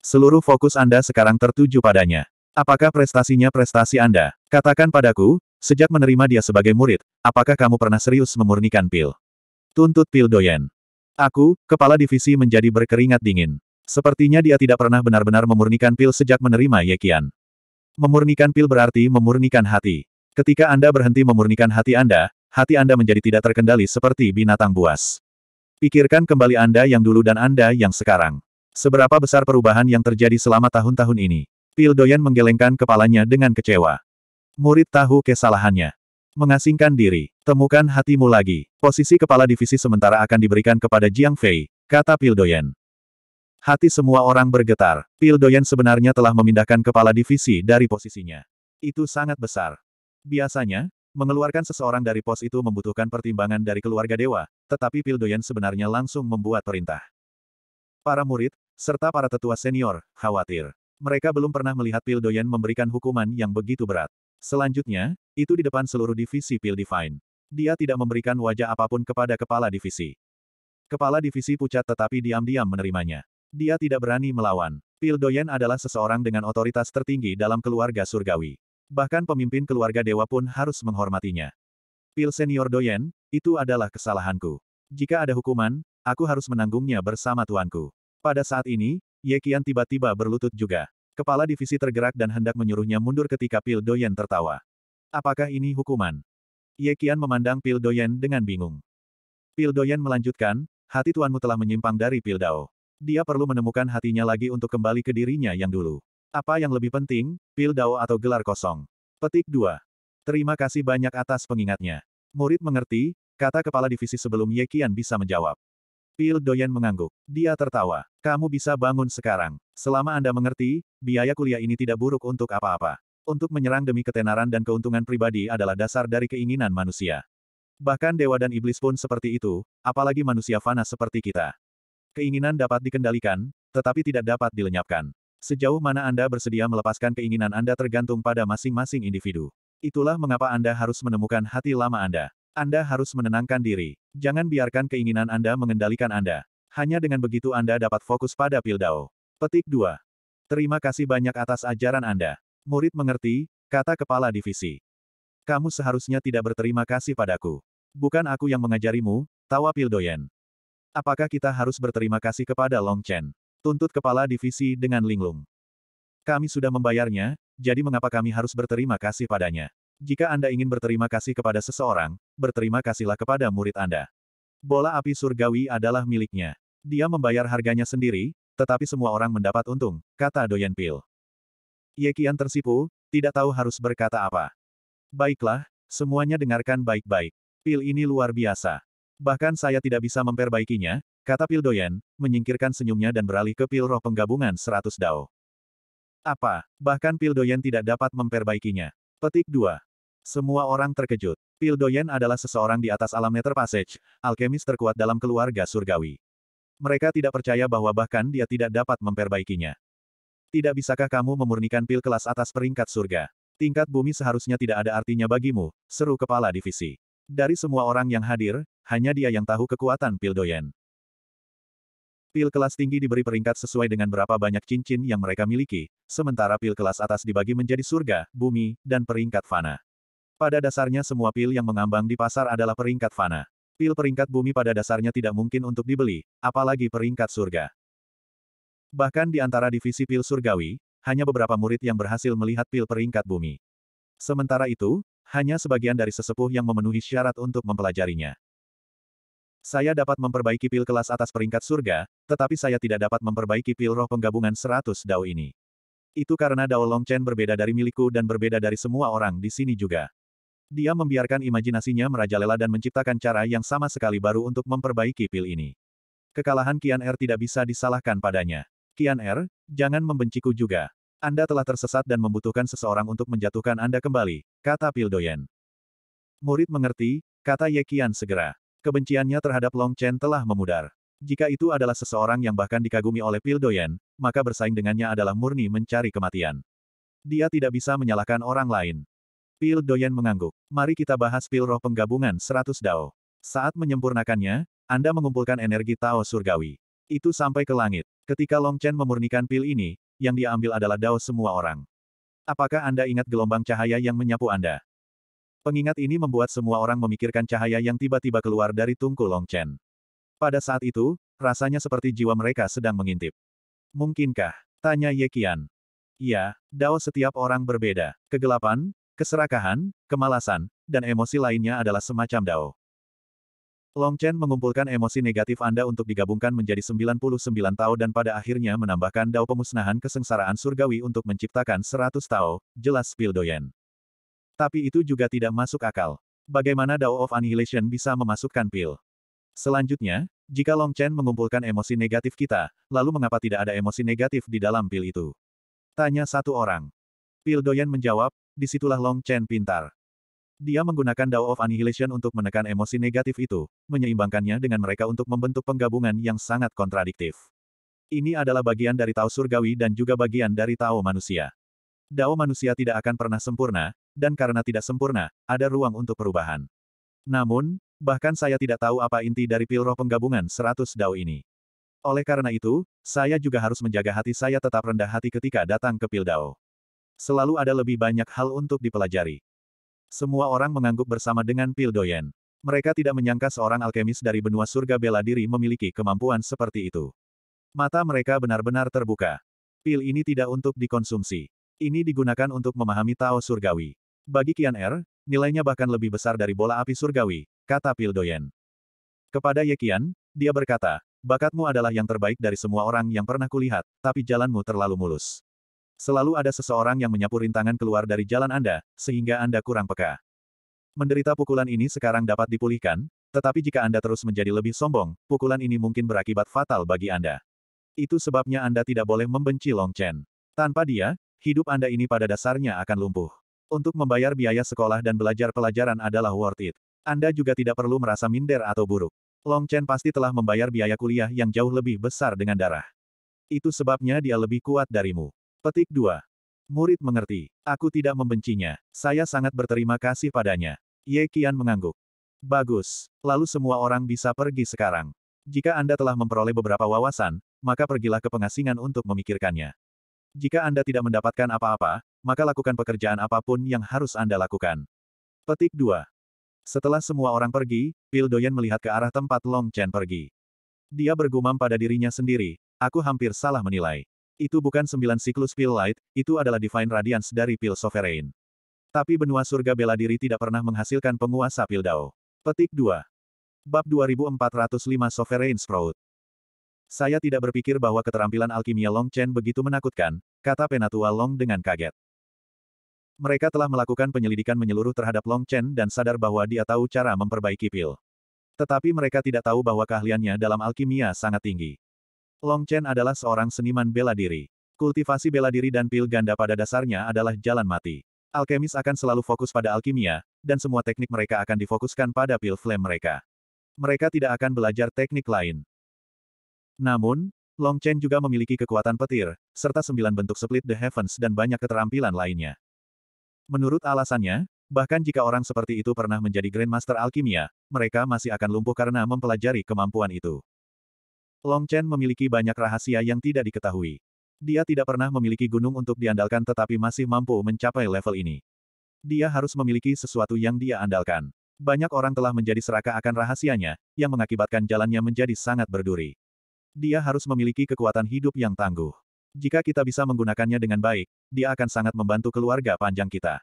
Seluruh fokus Anda sekarang tertuju padanya. Apakah prestasinya prestasi Anda? Katakan padaku, sejak menerima dia sebagai murid, apakah kamu pernah serius memurnikan pil? Tuntut pil doyen. Aku, kepala divisi menjadi berkeringat dingin. Sepertinya dia tidak pernah benar-benar memurnikan pil sejak menerima Yekian. Memurnikan pil berarti memurnikan hati. Ketika Anda berhenti memurnikan hati Anda, hati Anda menjadi tidak terkendali seperti binatang buas. Pikirkan kembali Anda yang dulu dan Anda yang sekarang. Seberapa besar perubahan yang terjadi selama tahun-tahun ini. Pil Doyan menggelengkan kepalanya dengan kecewa. Murid tahu kesalahannya. Mengasingkan diri. Temukan hatimu lagi. Posisi kepala divisi sementara akan diberikan kepada Jiang Fei, kata Pildoyen. Hati semua orang bergetar. Pildoyen sebenarnya telah memindahkan kepala divisi dari posisinya. Itu sangat besar. Biasanya, mengeluarkan seseorang dari pos itu membutuhkan pertimbangan dari keluarga dewa, tetapi Pildoyen sebenarnya langsung membuat perintah. Para murid, serta para tetua senior, khawatir. Mereka belum pernah melihat Pil Doyen memberikan hukuman yang begitu berat. Selanjutnya, itu di depan seluruh divisi Pil Divine. Dia tidak memberikan wajah apapun kepada kepala divisi. Kepala divisi pucat tetapi diam-diam menerimanya. Dia tidak berani melawan. Pil Doyen adalah seseorang dengan otoritas tertinggi dalam keluarga surgawi. Bahkan pemimpin keluarga dewa pun harus menghormatinya. Pil Senior Doyen, itu adalah kesalahanku. Jika ada hukuman, aku harus menanggungnya bersama tuanku. Pada saat ini, Ye Qian tiba-tiba berlutut juga. Kepala divisi tergerak dan hendak menyuruhnya mundur ketika Pil Doyen tertawa. Apakah ini hukuman? Ye Qian memandang Pil Doyen dengan bingung. Pil Doyen melanjutkan, hati tuanmu telah menyimpang dari Pil Dao. Dia perlu menemukan hatinya lagi untuk kembali ke dirinya yang dulu. Apa yang lebih penting, Pil Dao atau gelar kosong? Petik 2. Terima kasih banyak atas pengingatnya. Murid mengerti, kata kepala divisi sebelum Ye Qian bisa menjawab. Pil Doyen mengangguk. Dia tertawa. Kamu bisa bangun sekarang. Selama Anda mengerti, biaya kuliah ini tidak buruk untuk apa-apa. Untuk menyerang demi ketenaran dan keuntungan pribadi adalah dasar dari keinginan manusia. Bahkan dewa dan iblis pun seperti itu, apalagi manusia fana seperti kita. Keinginan dapat dikendalikan, tetapi tidak dapat dilenyapkan. Sejauh mana Anda bersedia melepaskan keinginan Anda tergantung pada masing-masing individu. Itulah mengapa Anda harus menemukan hati lama Anda. Anda harus menenangkan diri. Jangan biarkan keinginan Anda mengendalikan Anda. Hanya dengan begitu Anda dapat fokus pada Pildao. Petik 2. Terima kasih banyak atas ajaran Anda. Murid mengerti, kata kepala divisi. Kamu seharusnya tidak berterima kasih padaku. Bukan aku yang mengajarimu, tawa Pildoyen. Apakah kita harus berterima kasih kepada Long Chen? Tuntut kepala divisi dengan linglung. Kami sudah membayarnya, jadi mengapa kami harus berterima kasih padanya? Jika Anda ingin berterima kasih kepada seseorang, berterima kasihlah kepada murid Anda. Bola api surgawi adalah miliknya. Dia membayar harganya sendiri, tetapi semua orang mendapat untung, kata Doyen Pil. Ye Qian tersipu, tidak tahu harus berkata apa. Baiklah, semuanya dengarkan baik-baik. Pil ini luar biasa. Bahkan saya tidak bisa memperbaikinya, kata Pil Doyen, menyingkirkan senyumnya dan beralih ke Pil Roh Penggabungan 100 Dao. Apa, bahkan Pil Doyen tidak dapat memperbaikinya. Petik 2. Semua orang terkejut. Pil Doyen adalah seseorang di atas alam Nether Passage, alkemis terkuat dalam keluarga surgawi. Mereka tidak percaya bahwa bahkan dia tidak dapat memperbaikinya. Tidak bisakah kamu memurnikan pil kelas atas peringkat surga? Tingkat bumi seharusnya tidak ada artinya bagimu, seru kepala divisi. Dari semua orang yang hadir, hanya dia yang tahu kekuatan pil Doyen. Pil kelas tinggi diberi peringkat sesuai dengan berapa banyak cincin yang mereka miliki, sementara pil kelas atas dibagi menjadi surga, bumi, dan peringkat fana. Pada dasarnya semua pil yang mengambang di pasar adalah peringkat fana. Pil peringkat bumi pada dasarnya tidak mungkin untuk dibeli, apalagi peringkat surga. Bahkan di antara divisi pil surgawi, hanya beberapa murid yang berhasil melihat pil peringkat bumi. Sementara itu, hanya sebagian dari sesepuh yang memenuhi syarat untuk mempelajarinya. Saya dapat memperbaiki pil kelas atas peringkat surga, tetapi saya tidak dapat memperbaiki pil roh penggabungan 100 dao ini. Itu karena Dao Longchen berbeda dari milikku dan berbeda dari semua orang di sini juga. Dia membiarkan imajinasinya merajalela dan menciptakan cara yang sama sekali baru untuk memperbaiki pil ini. Kekalahan Kian Er tidak bisa disalahkan padanya. Kian Er, jangan membenciku juga. Anda telah tersesat dan membutuhkan seseorang untuk menjatuhkan Anda kembali, kata Pil Doyen. Murid mengerti, kata Ye Kian segera. Kebenciannya terhadap Long Chen telah memudar. Jika itu adalah seseorang yang bahkan dikagumi oleh Pil Doyen, maka bersaing dengannya adalah murni mencari kematian. Dia tidak bisa menyalahkan orang lain. Pil Doyan mengangguk. Mari kita bahas pil roh penggabungan 100 dao. Saat menyempurnakannya, Anda mengumpulkan energi Tao surgawi. Itu sampai ke langit. Ketika Long Chen memurnikan pil ini, yang diambil adalah dao semua orang. Apakah Anda ingat gelombang cahaya yang menyapu Anda? Pengingat ini membuat semua orang memikirkan cahaya yang tiba-tiba keluar dari tungku Long Chen. Pada saat itu, rasanya seperti jiwa mereka sedang mengintip. Mungkinkah? Tanya Ye Qian. Ya, Dao setiap orang berbeda. Kegelapan, Keserakahan, kemalasan, dan emosi lainnya adalah semacam dao. Long Chen mengumpulkan emosi negatif Anda untuk digabungkan menjadi 99 Tao dan pada akhirnya menambahkan Dao pemusnahan kesengsaraan surgawi untuk menciptakan 100 Tao, jelas Pildoyen. Tapi itu juga tidak masuk akal. Bagaimana Dao of Annihilation bisa memasukkan pil? Selanjutnya, jika Long Chen mengumpulkan emosi negatif kita, lalu mengapa tidak ada emosi negatif di dalam pil itu? Tanya satu orang. Pil Doyen menjawab, disitulah Long Chen pintar. Dia menggunakan Dao of Annihilation untuk menekan emosi negatif itu, menyeimbangkannya dengan mereka untuk membentuk penggabungan yang sangat kontradiktif. Ini adalah bagian dari Tao Surgawi dan juga bagian dari Tao manusia. Dao manusia tidak akan pernah sempurna, dan karena tidak sempurna, ada ruang untuk perubahan. Namun, bahkan saya tidak tahu apa inti dari pil roh penggabungan 100 Dao ini. Oleh karena itu, saya juga harus menjaga hati saya tetap rendah hati ketika datang ke pil Dao. Selalu ada lebih banyak hal untuk dipelajari. Semua orang mengangguk bersama dengan Pil Doyen. Mereka tidak menyangka seorang alkemis dari benua surga bela diri memiliki kemampuan seperti itu. Mata mereka benar-benar terbuka. Pil ini tidak untuk dikonsumsi. Ini digunakan untuk memahami Tao Surgawi. Bagi Kian Er, nilainya bahkan lebih besar dari bola api surgawi, kata Pil Doyen. Kepada Ye Kian, dia berkata, bakatmu adalah yang terbaik dari semua orang yang pernah kulihat, tapi jalanmu terlalu mulus. Selalu ada seseorang yang menyapu rintangan keluar dari jalan Anda, sehingga Anda kurang peka. Menderita pukulan ini sekarang dapat dipulihkan, tetapi jika Anda terus menjadi lebih sombong, pukulan ini mungkin berakibat fatal bagi Anda. Itu sebabnya Anda tidak boleh membenci Long Chen. Tanpa dia, hidup Anda ini pada dasarnya akan lumpuh. Untuk membayar biaya sekolah dan belajar pelajaran adalah worth it. Anda juga tidak perlu merasa minder atau buruk. Long Chen pasti telah membayar biaya kuliah yang jauh lebih besar dengan darah. Itu sebabnya dia lebih kuat darimu. Petik 2. Murid mengerti. Aku tidak membencinya. Saya sangat berterima kasih padanya. Ye Qian mengangguk. Bagus. Lalu semua orang bisa pergi sekarang. Jika Anda telah memperoleh beberapa wawasan, maka pergilah ke pengasingan untuk memikirkannya. Jika Anda tidak mendapatkan apa-apa, maka lakukan pekerjaan apapun yang harus Anda lakukan. Petik 2. Setelah semua orang pergi, Pil Doyen melihat ke arah tempat Long Chen pergi. Dia bergumam pada dirinya sendiri, aku hampir salah menilai. Itu bukan sembilan siklus Pil Light, itu adalah Divine Radiance dari Pil Sovereign. Tapi benua surga bela diri tidak pernah menghasilkan penguasa Pil Dao. Petik 2. Bab 2405 Sovereign Sprout. Saya tidak berpikir bahwa keterampilan alkimia Long Chen begitu menakutkan, kata Penatua Long dengan kaget. Mereka telah melakukan penyelidikan menyeluruh terhadap Long Chen dan sadar bahwa dia tahu cara memperbaiki pil. Tetapi mereka tidak tahu bahwa keahliannya dalam alkimia sangat tinggi. Long Chen adalah seorang seniman bela diri. Kultivasi bela diri dan pil ganda pada dasarnya adalah jalan mati. Alkemis akan selalu fokus pada alkimia, dan semua teknik mereka akan difokuskan pada pil flame mereka. Mereka tidak akan belajar teknik lain. Namun, Long Chen juga memiliki kekuatan petir, serta sembilan bentuk split the heavens dan banyak keterampilan lainnya. Menurut alasannya, bahkan jika orang seperti itu pernah menjadi Grandmaster Alkimia, mereka masih akan lumpuh karena mempelajari kemampuan itu. Long Chen memiliki banyak rahasia yang tidak diketahui. Dia tidak pernah memiliki gunung untuk diandalkan tetapi masih mampu mencapai level ini. Dia harus memiliki sesuatu yang dia andalkan. Banyak orang telah menjadi serakah akan rahasianya, yang mengakibatkan jalannya menjadi sangat berduri. Dia harus memiliki kekuatan hidup yang tangguh. Jika kita bisa menggunakannya dengan baik, dia akan sangat membantu keluarga panjang kita.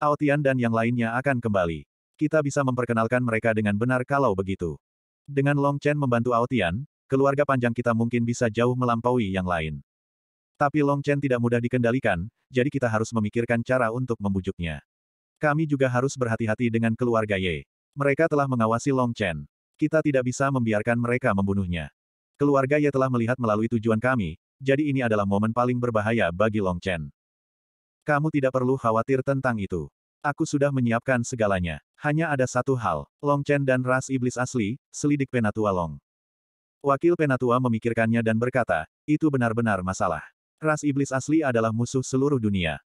Aotian dan yang lainnya akan kembali. Kita bisa memperkenalkan mereka dengan benar kalau begitu. Dengan Long Chen membantu Aotian, keluarga panjang kita mungkin bisa jauh melampaui yang lain. Tapi Long Chen tidak mudah dikendalikan, jadi kita harus memikirkan cara untuk membujuknya. Kami juga harus berhati-hati dengan keluarga Ye. Mereka telah mengawasi Long Chen. Kita tidak bisa membiarkan mereka membunuhnya. Keluarga Ye telah melihat melalui tujuan kami, jadi ini adalah momen paling berbahaya bagi Long Chen. Kamu tidak perlu khawatir tentang itu. Aku sudah menyiapkan segalanya. Hanya ada satu hal, Long Chen dan ras iblis asli, selidik penatua Long. Wakil Penatua memikirkannya dan berkata, itu benar-benar masalah. Ras iblis asli adalah musuh seluruh dunia.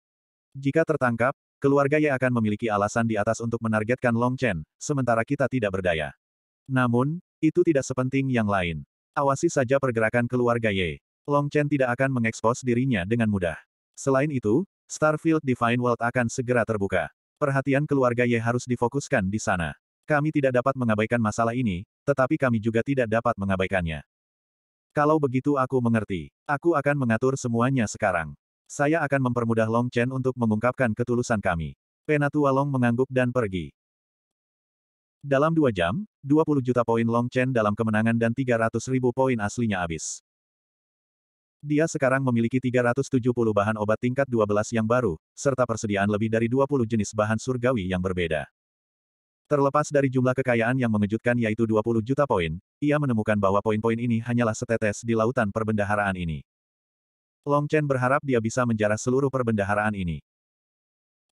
Jika tertangkap, keluarga Ye akan memiliki alasan di atas untuk menargetkan Long Chen, sementara kita tidak berdaya. Namun, itu tidak sepenting yang lain. Awasi saja pergerakan keluarga Ye. Long Chen tidak akan mengekspos dirinya dengan mudah. Selain itu, Starfield Divine World akan segera terbuka. Perhatian keluarga Ye harus difokuskan di sana. Kami tidak dapat mengabaikan masalah ini, tetapi kami juga tidak dapat mengabaikannya. Kalau begitu aku mengerti. Aku akan mengatur semuanya sekarang. Saya akan mempermudah Long Chen untuk mengungkapkan ketulusan kami. Penatua Long mengangguk dan pergi. Dalam dua jam, 20 juta poin Long Chen dalam kemenangan dan 300 ribu poin aslinya habis. Dia sekarang memiliki 370 bahan obat tingkat 12 yang baru, serta persediaan lebih dari 20 jenis bahan surgawi yang berbeda. Terlepas dari jumlah kekayaan yang mengejutkan yaitu 20 juta poin, ia menemukan bahwa poin-poin ini hanyalah setetes di lautan perbendaharaan ini. Long Chen berharap dia bisa menjarah seluruh perbendaharaan ini.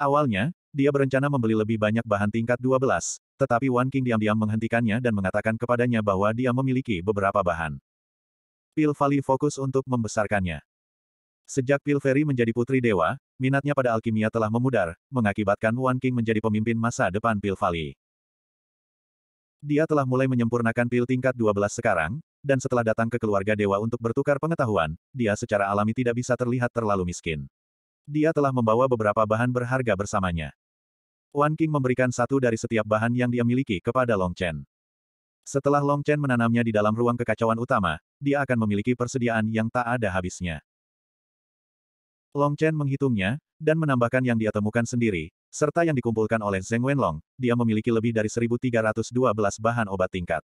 Awalnya, dia berencana membeli lebih banyak bahan tingkat 12, tetapi Wan King diam-diam menghentikannya dan mengatakan kepadanya bahwa dia memiliki beberapa bahan. Pil Valley fokus untuk membesarkannya. Sejak Pil Ferry menjadi putri dewa, minatnya pada alkimia telah memudar, mengakibatkan Wan King menjadi pemimpin masa depan Pil Valley. Dia telah mulai menyempurnakan pil tingkat 12 sekarang, dan setelah datang ke keluarga dewa untuk bertukar pengetahuan, dia secara alami tidak bisa terlihat terlalu miskin. Dia telah membawa beberapa bahan berharga bersamanya. Wan King memberikan satu dari setiap bahan yang dia miliki kepada Long Chen. Setelah Long Chen menanamnya di dalam ruang kekacauan utama, dia akan memiliki persediaan yang tak ada habisnya. Long Chen menghitungnya, dan menambahkan yang dia temukan sendiri, serta yang dikumpulkan oleh Zeng Wenlong, dia memiliki lebih dari 1312 bahan obat tingkat.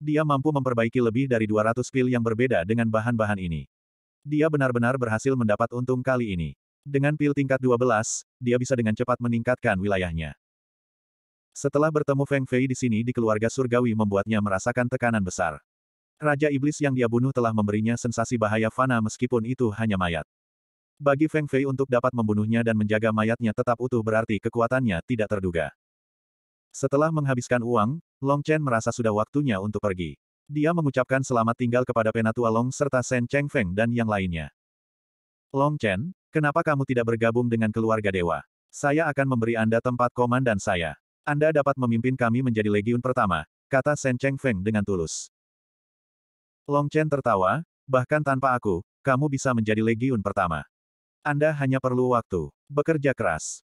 Dia mampu memperbaiki lebih dari 200 pil yang berbeda dengan bahan-bahan ini. Dia benar-benar berhasil mendapat untung kali ini. Dengan pil tingkat 12, dia bisa dengan cepat meningkatkan wilayahnya. Setelah bertemu Feng Fei di sini di keluarga surgawi membuatnya merasakan tekanan besar. Raja Iblis yang dia bunuh telah memberinya sensasi bahaya fana meskipun itu hanya mayat. Bagi Feng Fei untuk dapat membunuhnya dan menjaga mayatnya tetap utuh berarti kekuatannya tidak terduga. Setelah menghabiskan uang, Long Chen merasa sudah waktunya untuk pergi. Dia mengucapkan selamat tinggal kepada Penatua Long serta Shen Cheng Feng dan yang lainnya. Long Chen, kenapa kamu tidak bergabung dengan keluarga dewa? Saya akan memberi Anda tempat komandan saya. Anda dapat memimpin kami menjadi legiun pertama, kata Shen Cheng Feng dengan tulus. Long Chen tertawa, bahkan tanpa aku, kamu bisa menjadi legiun pertama. Anda hanya perlu waktu. Bekerja keras.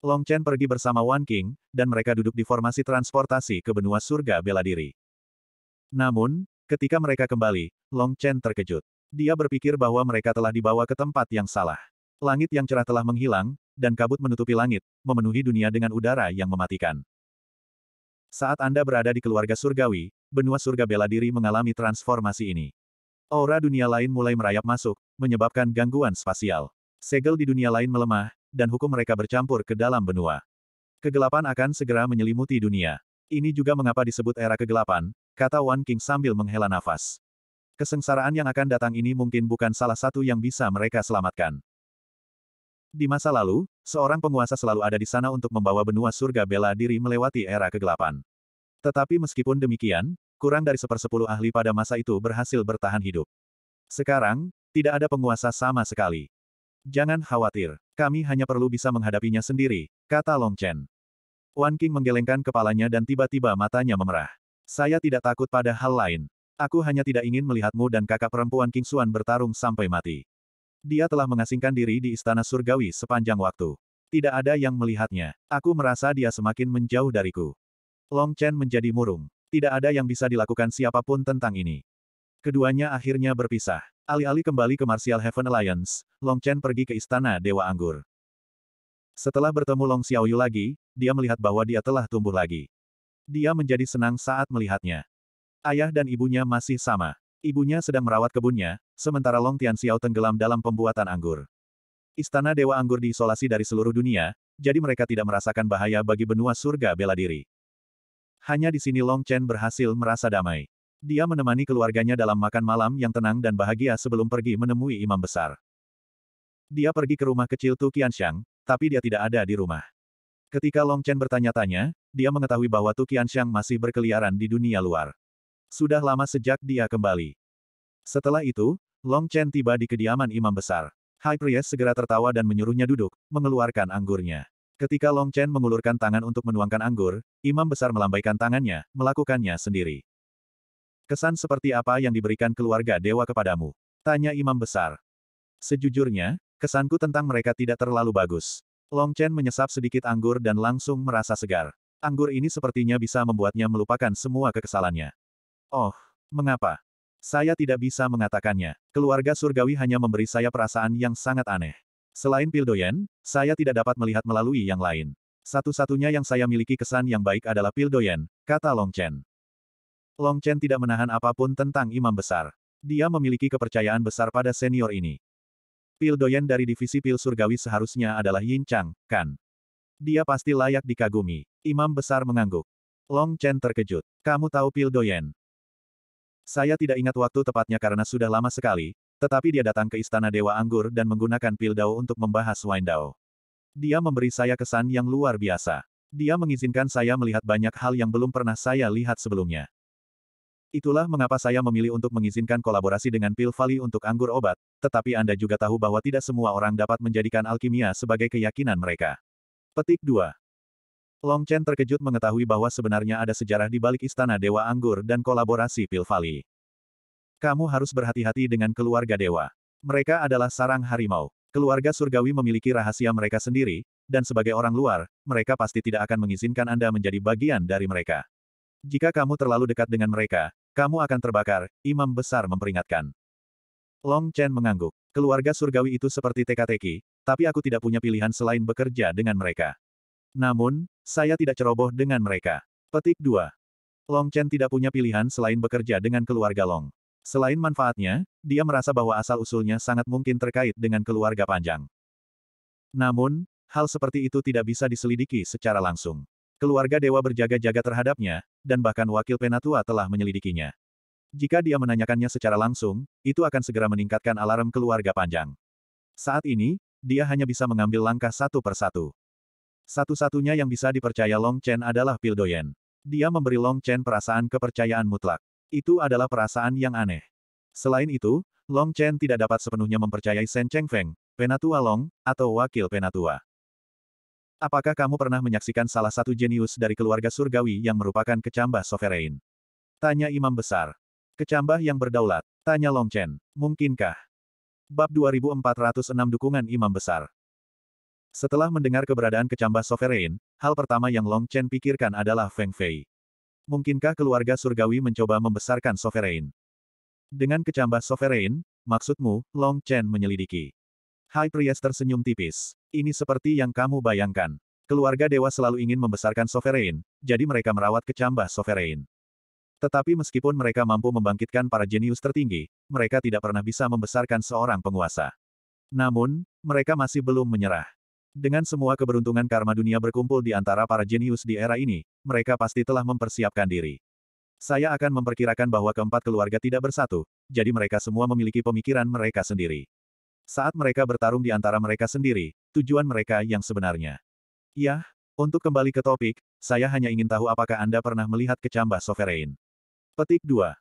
Long Chen pergi bersama Wan King, dan mereka duduk di formasi transportasi ke benua surga bela diri. Namun, ketika mereka kembali, Long Chen terkejut. Dia berpikir bahwa mereka telah dibawa ke tempat yang salah. Langit yang cerah telah menghilang, dan kabut menutupi langit, memenuhi dunia dengan udara yang mematikan. Saat Anda berada di keluarga surgawi, benua surga bela diri mengalami transformasi ini. Aura dunia lain mulai merayap masuk, menyebabkan gangguan spasial. Segel di dunia lain melemah, dan hukum mereka bercampur ke dalam benua. Kegelapan akan segera menyelimuti dunia. Ini juga mengapa disebut era kegelapan, kata Wan King sambil menghela nafas. Kesengsaraan yang akan datang ini mungkin bukan salah satu yang bisa mereka selamatkan. Di masa lalu, seorang penguasa selalu ada di sana untuk membawa benua surga bela diri melewati era kegelapan. Tetapi meskipun demikian, kurang dari sepersepuluh ahli pada masa itu berhasil bertahan hidup. Sekarang, tidak ada penguasa sama sekali. Jangan khawatir, kami hanya perlu bisa menghadapinya sendiri, kata Long Chen. Wan King menggelengkan kepalanya dan tiba-tiba matanya memerah. Saya tidak takut pada hal lain. Aku hanya tidak ingin melihatmu dan kakak perempuan King Xuan bertarung sampai mati. Dia telah mengasingkan diri di istana surgawi sepanjang waktu. Tidak ada yang melihatnya. Aku merasa dia semakin menjauh dariku. Long Chen menjadi murung. Tidak ada yang bisa dilakukan siapapun tentang ini. Keduanya akhirnya berpisah. Alih-alih kembali ke Martial Heaven Alliance, Long Chen pergi ke Istana Dewa Anggur. Setelah bertemu Long Xiaoyu lagi, dia melihat bahwa dia telah tumbuh lagi. Dia menjadi senang saat melihatnya. Ayah dan ibunya masih sama. Ibunya sedang merawat kebunnya, sementara Long Tian Xiao tenggelam dalam pembuatan anggur. Istana Dewa Anggur diisolasi dari seluruh dunia, jadi mereka tidak merasakan bahaya bagi benua surga bela diri. Hanya di sini Long Chen berhasil merasa damai. Dia menemani keluarganya dalam makan malam yang tenang dan bahagia sebelum pergi menemui imam besar. Dia pergi ke rumah kecil Tu Qianxiang, tapi dia tidak ada di rumah. Ketika Long Chen bertanya-tanya, dia mengetahui bahwa Tu Qianxiang masih berkeliaran di dunia luar. Sudah lama sejak dia kembali. Setelah itu, Long Chen tiba di kediaman imam besar. High Priest segera tertawa dan menyuruhnya duduk, mengeluarkan anggurnya. Ketika Long Chen mengulurkan tangan untuk menuangkan anggur, imam besar melambaikan tangannya, melakukannya sendiri. Kesan seperti apa yang diberikan keluarga dewa kepadamu? Tanya imam besar. Sejujurnya, kesanku tentang mereka tidak terlalu bagus. Long Chen menyesap sedikit anggur dan langsung merasa segar. Anggur ini sepertinya bisa membuatnya melupakan semua kekesalannya. Oh, mengapa? Saya tidak bisa mengatakannya. Keluarga surgawi hanya memberi saya perasaan yang sangat aneh. Selain Pildoyen, saya tidak dapat melihat melalui yang lain. Satu-satunya yang saya miliki kesan yang baik adalah Pildoyen, kata Long Chen. Long Chen tidak menahan apapun tentang imam besar. Dia memiliki kepercayaan besar pada senior ini. Pildoyen dari divisi Pil Surgawi seharusnya adalah Yin Chang, kan? Dia pasti layak dikagumi. Imam besar mengangguk. Long Chen terkejut. Kamu tahu Pildoyen? Saya tidak ingat waktu tepatnya karena sudah lama sekali, tetapi dia datang ke Istana Dewa Anggur dan menggunakan Pil Dao untuk membahas Wine Dao. Dia memberi saya kesan yang luar biasa. Dia mengizinkan saya melihat banyak hal yang belum pernah saya lihat sebelumnya. Itulah mengapa saya memilih untuk mengizinkan kolaborasi dengan Pil Valley untuk anggur obat, tetapi Anda juga tahu bahwa tidak semua orang dapat menjadikan alkimia sebagai keyakinan mereka. Petik 2. Long Chen terkejut mengetahui bahwa sebenarnya ada sejarah di balik istana Dewa Anggur dan kolaborasi Pil Valley. Kamu harus berhati-hati dengan keluarga dewa. Mereka adalah sarang harimau. Keluarga surgawi memiliki rahasia mereka sendiri, dan sebagai orang luar, mereka pasti tidak akan mengizinkan Anda menjadi bagian dari mereka. Jika kamu terlalu dekat dengan mereka, kamu akan terbakar, Imam Besar memperingatkan. Long Chen mengangguk. Keluarga surgawi itu seperti teka-teki, tapi aku tidak punya pilihan selain bekerja dengan mereka. Namun, saya tidak ceroboh dengan mereka. Petik 2. Long Chen tidak punya pilihan selain bekerja dengan keluarga Long. Selain manfaatnya, dia merasa bahwa asal-usulnya sangat mungkin terkait dengan keluarga panjang. Namun, hal seperti itu tidak bisa diselidiki secara langsung. Keluarga dewa berjaga-jaga terhadapnya, dan bahkan wakil penatua telah menyelidikinya. Jika dia menanyakannya secara langsung, itu akan segera meningkatkan alarm keluarga panjang. Saat ini, dia hanya bisa mengambil langkah satu per satu. Satu-satunya yang bisa dipercaya Long Chen adalah Pildoyen. Dia memberi Long Chen perasaan kepercayaan mutlak. Itu adalah perasaan yang aneh. Selain itu, Long Chen tidak dapat sepenuhnya mempercayai Shen Feng, Penatua Long, atau Wakil Penatua. Apakah kamu pernah menyaksikan salah satu jenius dari keluarga surgawi yang merupakan kecambah sovereign? Tanya Imam Besar. Kecambah yang berdaulat. Tanya Long Chen. Mungkinkah? Bab 2406 Dukungan Imam Besar. Setelah mendengar keberadaan kecambah sovereign, hal pertama yang Long Chen pikirkan adalah Feng Fei. Mungkinkah keluarga surgawi mencoba membesarkan Sovereign? Dengan kecambah Sovereign, maksudmu, Long Chen menyelidiki. High Priest tersenyum tipis. Ini seperti yang kamu bayangkan. Keluarga dewa selalu ingin membesarkan Sovereign, jadi mereka merawat kecambah Sovereign. Tetapi meskipun mereka mampu membangkitkan para jenius tertinggi, mereka tidak pernah bisa membesarkan seorang penguasa. Namun, mereka masih belum menyerah. Dengan semua keberuntungan karma dunia berkumpul di antara para jenius di era ini, mereka pasti telah mempersiapkan diri. Saya akan memperkirakan bahwa keempat keluarga tidak bersatu, jadi mereka semua memiliki pemikiran mereka sendiri. Saat mereka bertarung di antara mereka sendiri, tujuan mereka yang sebenarnya. Ya, untuk kembali ke topik, saya hanya ingin tahu apakah Anda pernah melihat kecambah sovereign. Petik 2.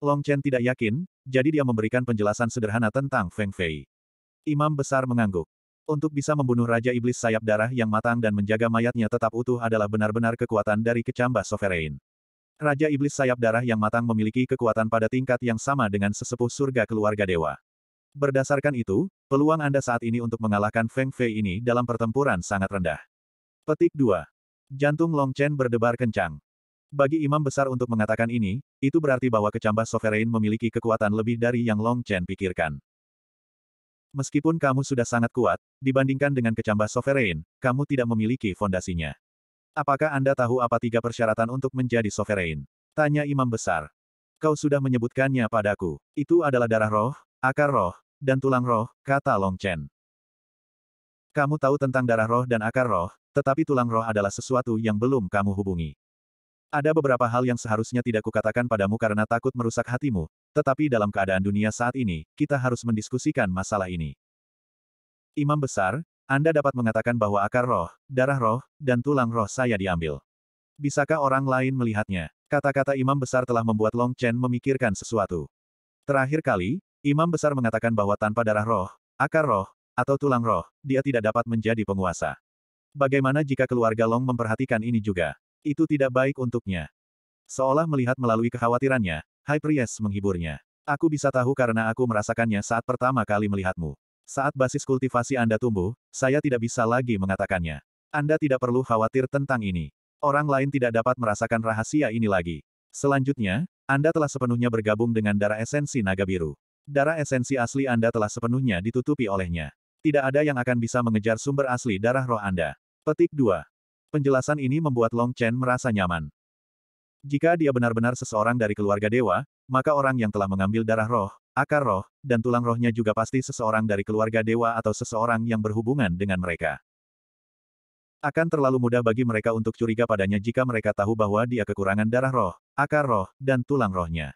Long Chen tidak yakin, jadi dia memberikan penjelasan sederhana tentang Feng Fei. Imam besar mengangguk. Untuk bisa membunuh Raja Iblis Sayap Darah yang matang dan menjaga mayatnya tetap utuh adalah benar-benar kekuatan dari kecambah Sovereign. Raja Iblis Sayap Darah yang matang memiliki kekuatan pada tingkat yang sama dengan sesepuh surga keluarga dewa. Berdasarkan itu, peluang Anda saat ini untuk mengalahkan Feng Fei ini dalam pertempuran sangat rendah. Petik 2. Jantung Long Chen berdebar kencang. Bagi imam besar untuk mengatakan ini, itu berarti bahwa kecambah sovereign memiliki kekuatan lebih dari yang Long Chen pikirkan. Meskipun kamu sudah sangat kuat, dibandingkan dengan kecambah sovereign, kamu tidak memiliki fondasinya. Apakah Anda tahu apa tiga persyaratan untuk menjadi sovereign? Tanya Imam Besar. Kau sudah menyebutkannya padaku. Itu adalah darah roh, akar roh, dan tulang roh, kata Long Chen. Kamu tahu tentang darah roh dan akar roh, tetapi tulang roh adalah sesuatu yang belum kamu hubungi. Ada beberapa hal yang seharusnya tidak kukatakan padamu karena takut merusak hatimu, tetapi dalam keadaan dunia saat ini, kita harus mendiskusikan masalah ini. Imam besar, Anda dapat mengatakan bahwa akar roh, darah roh, dan tulang roh saya diambil. Bisakah orang lain melihatnya? Kata-kata imam besar telah membuat Long Chen memikirkan sesuatu. Terakhir kali, imam besar mengatakan bahwa tanpa darah roh, akar roh, atau tulang roh, dia tidak dapat menjadi penguasa. Bagaimana jika keluarga Long memperhatikan ini juga? Itu tidak baik untuknya. Seolah melihat melalui kekhawatirannya, Priest menghiburnya. Aku bisa tahu karena aku merasakannya saat pertama kali melihatmu. Saat basis kultivasi Anda tumbuh, saya tidak bisa lagi mengatakannya. Anda tidak perlu khawatir tentang ini. Orang lain tidak dapat merasakan rahasia ini lagi. Selanjutnya, Anda telah sepenuhnya bergabung dengan darah esensi naga biru. Darah esensi asli Anda telah sepenuhnya ditutupi olehnya. Tidak ada yang akan bisa mengejar sumber asli darah roh Anda. Petik 2. Penjelasan ini membuat Long Chen merasa nyaman. Jika dia benar-benar seseorang dari keluarga dewa, maka orang yang telah mengambil darah roh, akar roh, dan tulang rohnya juga pasti seseorang dari keluarga dewa atau seseorang yang berhubungan dengan mereka. Akan terlalu mudah bagi mereka untuk curiga padanya jika mereka tahu bahwa dia kekurangan darah roh, akar roh, dan tulang rohnya.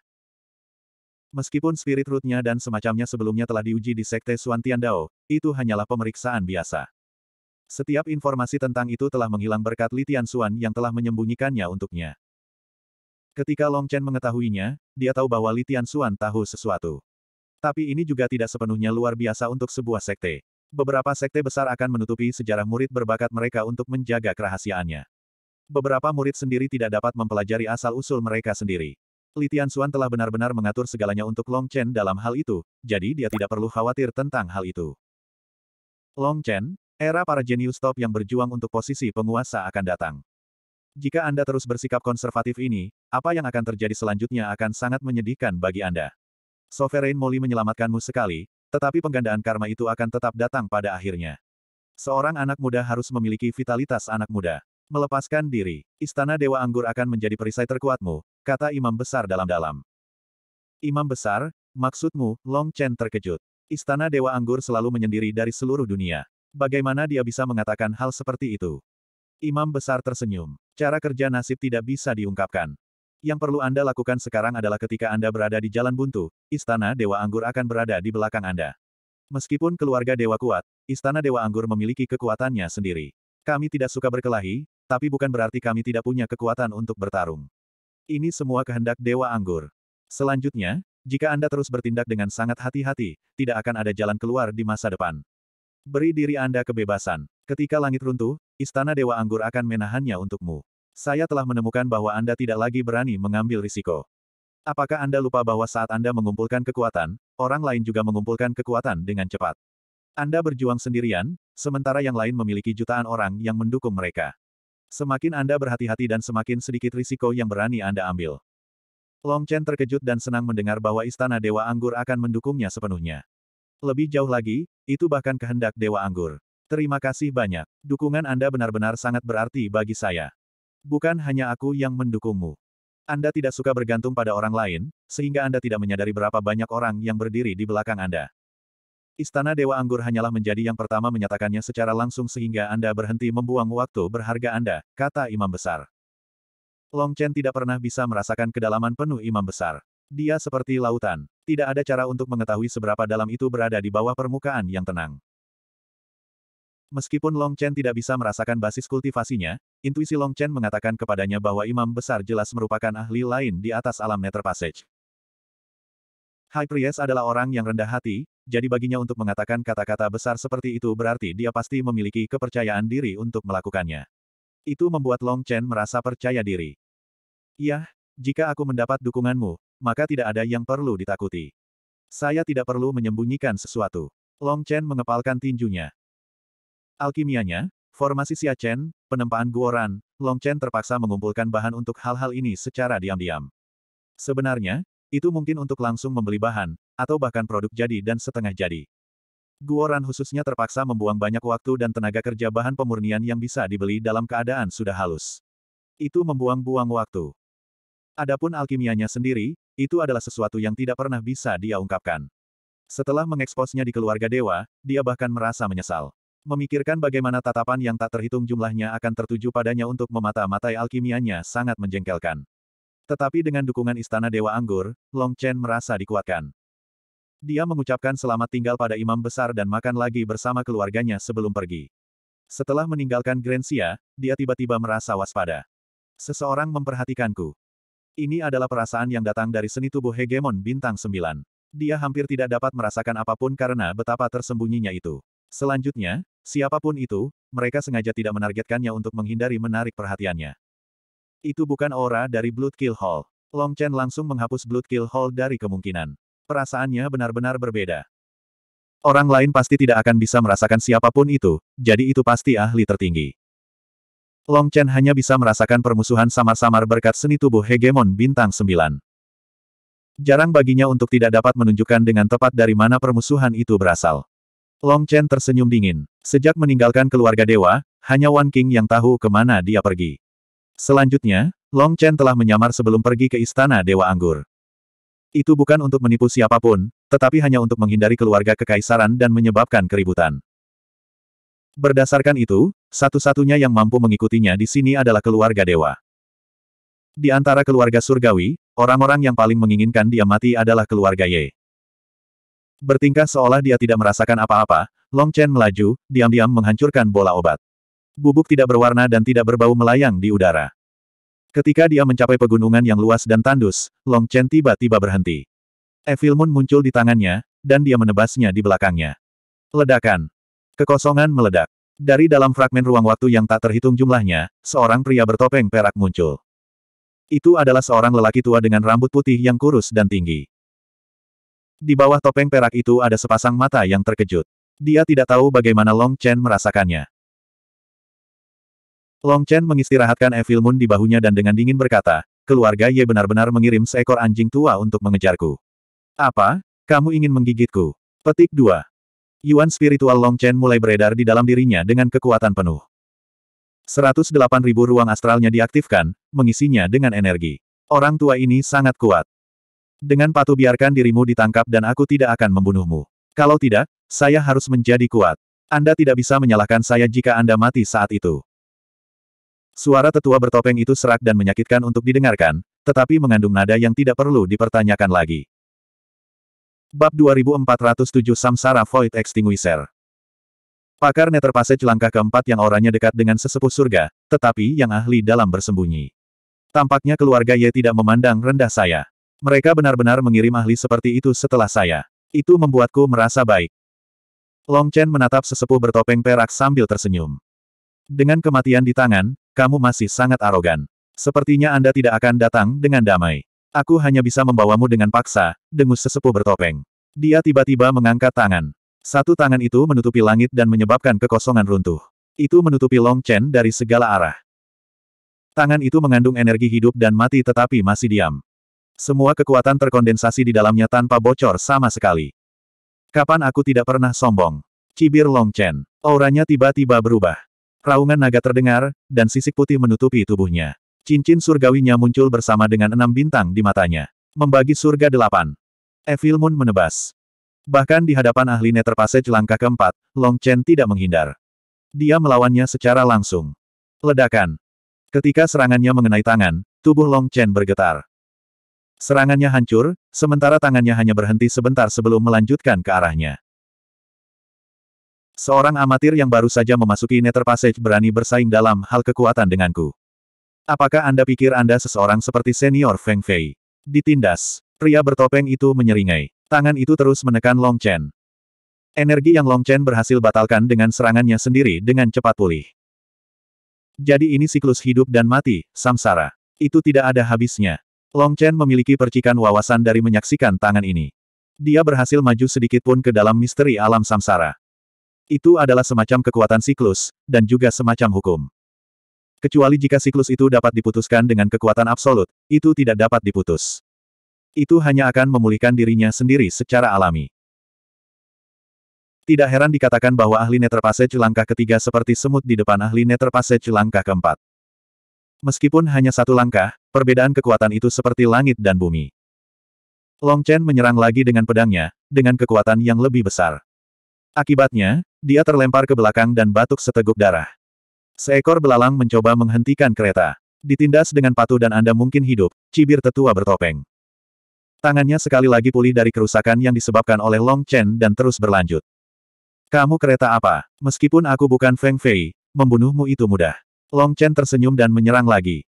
Meskipun spirit rootnya dan semacamnya sebelumnya telah diuji di Sekte Suantian Dao, itu hanyalah pemeriksaan biasa. Setiap informasi tentang itu telah menghilang berkat Li Tianxuan yang telah menyembunyikannya untuknya. Ketika Long Chen mengetahuinya, dia tahu bahwa Li Tianxuan tahu sesuatu. Tapi ini juga tidak sepenuhnya luar biasa untuk sebuah sekte. Beberapa sekte besar akan menutupi sejarah murid berbakat mereka untuk menjaga kerahasiaannya. Beberapa murid sendiri tidak dapat mempelajari asal-usul mereka sendiri. Li Tianxuan telah benar-benar mengatur segalanya untuk Long Chen dalam hal itu, jadi dia tidak perlu khawatir tentang hal itu. Long Chen, Era para jenius top yang berjuang untuk posisi penguasa akan datang. Jika Anda terus bersikap konservatif ini, apa yang akan terjadi selanjutnya akan sangat menyedihkan bagi Anda. Sovereign Molly menyelamatkanmu sekali, tetapi penggandaan karma itu akan tetap datang pada akhirnya. Seorang anak muda harus memiliki vitalitas anak muda. Melepaskan diri, Istana Dewa Anggur akan menjadi perisai terkuatmu, kata Imam Besar dalam-dalam. Imam Besar, maksudmu, Long Chen terkejut. Istana Dewa Anggur selalu menyendiri dari seluruh dunia. Bagaimana dia bisa mengatakan hal seperti itu? Imam besar tersenyum. Cara kerja nasib tidak bisa diungkapkan. Yang perlu Anda lakukan sekarang adalah ketika Anda berada di jalan buntu, istana Dewa Anggur akan berada di belakang Anda. Meskipun keluarga Dewa kuat, istana Dewa Anggur memiliki kekuatannya sendiri. Kami tidak suka berkelahi, tapi bukan berarti kami tidak punya kekuatan untuk bertarung. Ini semua kehendak Dewa Anggur. Selanjutnya, jika Anda terus bertindak dengan sangat hati-hati, tidak akan ada jalan keluar di masa depan. Beri diri Anda kebebasan. Ketika langit runtuh, Istana Dewa Anggur akan menahannya untukmu. Saya telah menemukan bahwa Anda tidak lagi berani mengambil risiko. Apakah Anda lupa bahwa saat Anda mengumpulkan kekuatan, orang lain juga mengumpulkan kekuatan dengan cepat? Anda berjuang sendirian, sementara yang lain memiliki jutaan orang yang mendukung mereka. Semakin Anda berhati-hati dan semakin sedikit risiko yang berani Anda ambil. Long Chen terkejut dan senang mendengar bahwa Istana Dewa Anggur akan mendukungnya sepenuhnya. Lebih jauh lagi, itu bahkan kehendak Dewa Anggur. Terima kasih banyak. Dukungan Anda benar-benar sangat berarti bagi saya. Bukan hanya aku yang mendukungmu. Anda tidak suka bergantung pada orang lain, sehingga Anda tidak menyadari berapa banyak orang yang berdiri di belakang Anda. Istana Dewa Anggur hanyalah menjadi yang pertama menyatakannya secara langsung sehingga Anda berhenti membuang waktu berharga Anda, kata Imam Besar. Long Chen tidak pernah bisa merasakan kedalaman penuh Imam Besar. Dia seperti lautan. Tidak ada cara untuk mengetahui seberapa dalam itu berada di bawah permukaan yang tenang. Meskipun Long Chen tidak bisa merasakan basis kultivasinya, intuisi Long Chen mengatakan kepadanya bahwa imam besar jelas merupakan ahli lain di atas alam Nether Passage. High Priest adalah orang yang rendah hati, jadi baginya untuk mengatakan kata-kata besar seperti itu berarti dia pasti memiliki kepercayaan diri untuk melakukannya. Itu membuat Long Chen merasa percaya diri. Yah, jika aku mendapat dukunganmu, maka tidak ada yang perlu ditakuti. Saya tidak perlu menyembunyikan sesuatu. Long Chen mengepalkan tinjunya. Alkimianya, formasi Xia Chen, penempaan Guoran, Long Chen terpaksa mengumpulkan bahan untuk hal-hal ini secara diam-diam. Sebenarnya, itu mungkin untuk langsung membeli bahan, atau bahkan produk jadi dan setengah jadi. Guoran khususnya terpaksa membuang banyak waktu dan tenaga kerja bahan pemurnian yang bisa dibeli dalam keadaan sudah halus. Itu membuang-buang waktu. Adapun alkimianya sendiri, itu adalah sesuatu yang tidak pernah bisa dia ungkapkan. Setelah mengeksposnya di keluarga dewa, dia bahkan merasa menyesal. Memikirkan bagaimana tatapan yang tak terhitung jumlahnya akan tertuju padanya untuk memata-matai alkimianya sangat menjengkelkan. Tetapi dengan dukungan Istana Dewa Anggur, Long Chen merasa dikuatkan. Dia mengucapkan selamat tinggal pada imam besar dan makan lagi bersama keluarganya sebelum pergi. Setelah meninggalkan Grensia, dia tiba-tiba merasa waspada. Seseorang memperhatikanku. Ini adalah perasaan yang datang dari seni tubuh hegemon bintang sembilan. Dia hampir tidak dapat merasakan apapun karena betapa tersembunyinya itu. Selanjutnya, siapapun itu, mereka sengaja tidak menargetkannya untuk menghindari menarik perhatiannya. Itu bukan aura dari Blood Kill Hall. Long Chen langsung menghapus Blood Kill Hall dari kemungkinan. Perasaannya benar-benar berbeda. Orang lain pasti tidak akan bisa merasakan siapapun itu, jadi itu pasti ahli tertinggi. Long Chen hanya bisa merasakan permusuhan samar-samar berkat seni tubuh hegemon bintang sembilan. Jarang baginya untuk tidak dapat menunjukkan dengan tepat dari mana permusuhan itu berasal. Long Chen tersenyum dingin. Sejak meninggalkan keluarga dewa, hanya Wan King yang tahu kemana dia pergi. Selanjutnya, Long Chen telah menyamar sebelum pergi ke istana Dewa Anggur. Itu bukan untuk menipu siapapun, tetapi hanya untuk menghindari keluarga kekaisaran dan menyebabkan keributan. Berdasarkan itu, satu-satunya yang mampu mengikutinya di sini adalah keluarga dewa. Di antara keluarga surgawi, orang-orang yang paling menginginkan dia mati adalah keluarga Ye. Bertingkah seolah dia tidak merasakan apa-apa, Long Chen melaju, diam-diam menghancurkan bola obat. Bubuk tidak berwarna dan tidak berbau melayang di udara. Ketika dia mencapai pegunungan yang luas dan tandus, Long Chen tiba-tiba berhenti. Evil Moon muncul di tangannya, dan dia menebasnya di belakangnya. Ledakan. Kekosongan meledak. Dari dalam fragmen ruang waktu yang tak terhitung jumlahnya, seorang pria bertopeng perak muncul. Itu adalah seorang lelaki tua dengan rambut putih yang kurus dan tinggi. Di bawah topeng perak itu ada sepasang mata yang terkejut. Dia tidak tahu bagaimana Long Chen merasakannya. Long Chen mengistirahatkan Evil Moon di bahunya dan dengan dingin berkata, keluarga Ye benar-benar mengirim seekor anjing tua untuk mengejarku. Apa? Kamu ingin menggigitku? Petik 2. Yuan spiritual Long Chen mulai beredar di dalam dirinya dengan kekuatan penuh. 108.000 ruang astralnya diaktifkan, mengisinya dengan energi. Orang tua ini sangat kuat. Dengan patuh biarkan dirimu ditangkap dan aku tidak akan membunuhmu. Kalau tidak, saya harus menjadi kuat. Anda tidak bisa menyalahkan saya jika Anda mati saat itu. Suara tetua bertopeng itu serak dan menyakitkan untuk didengarkan, tetapi mengandung nada yang tidak perlu dipertanyakan lagi. Bab 2407 Samsara Void Extinguisher Pakar Netherpassage langkah keempat yang orangnya dekat dengan sesepuh surga, tetapi yang ahli dalam bersembunyi. Tampaknya keluarga Ye tidak memandang rendah saya. Mereka benar-benar mengirim ahli seperti itu setelah saya. Itu membuatku merasa baik. Long Chen menatap sesepuh bertopeng perak sambil tersenyum. Dengan kematian di tangan, kamu masih sangat arogan. Sepertinya Anda tidak akan datang dengan damai. Aku hanya bisa membawamu dengan paksa, dengus sesepuh bertopeng. Dia tiba-tiba mengangkat tangan. Satu tangan itu menutupi langit dan menyebabkan kekosongan runtuh. Itu menutupi Long Chen dari segala arah. Tangan itu mengandung energi hidup dan mati tetapi masih diam. Semua kekuatan terkondensasi di dalamnya tanpa bocor sama sekali. Kapan aku tidak pernah sombong? Cibir Long Chen. Auranya tiba-tiba berubah. Raungan naga terdengar, dan sisik putih menutupi tubuhnya. Cincin surgawinya muncul bersama dengan enam bintang di matanya. Membagi surga delapan. Evil Moon menebas. Bahkan di hadapan ahli Neterpase langkah keempat, Long Chen tidak menghindar. Dia melawannya secara langsung. Ledakan. Ketika serangannya mengenai tangan, tubuh Long Chen bergetar. Serangannya hancur, sementara tangannya hanya berhenti sebentar sebelum melanjutkan ke arahnya. Seorang amatir yang baru saja memasuki Nether Passage berani bersaing dalam hal kekuatan denganku. Apakah Anda pikir Anda seseorang seperti senior Feng Fei? Ditindas. Pria bertopeng itu menyeringai. Tangan itu terus menekan Long Chen. Energi yang Long Chen berhasil batalkan dengan serangannya sendiri dengan cepat pulih. Jadi ini siklus hidup dan mati, samsara. Itu tidak ada habisnya. Long Chen memiliki percikan wawasan dari menyaksikan tangan ini. Dia berhasil maju sedikit pun ke dalam misteri alam samsara. Itu adalah semacam kekuatan siklus, dan juga semacam hukum. Kecuali jika siklus itu dapat diputuskan dengan kekuatan absolut, itu tidak dapat diputus. Itu hanya akan memulihkan dirinya sendiri secara alami. Tidak heran dikatakan bahwa ahli Nether Passage langkah ketiga seperti semut di depan ahli Nether Passage langkah keempat. Meskipun hanya satu langkah, perbedaan kekuatan itu seperti langit dan bumi. Long Chen menyerang lagi dengan pedangnya, dengan kekuatan yang lebih besar. Akibatnya, dia terlempar ke belakang dan batuk seteguk darah. Seekor belalang mencoba menghentikan kereta. Ditindas dengan patuh dan Anda mungkin hidup, cibir tetua bertopeng. Tangannya sekali lagi pulih dari kerusakan yang disebabkan oleh Long Chen dan terus berlanjut. Kamu kereta apa? Meskipun aku bukan Feng Fei, membunuhmu itu mudah. Long Chen tersenyum dan menyerang lagi.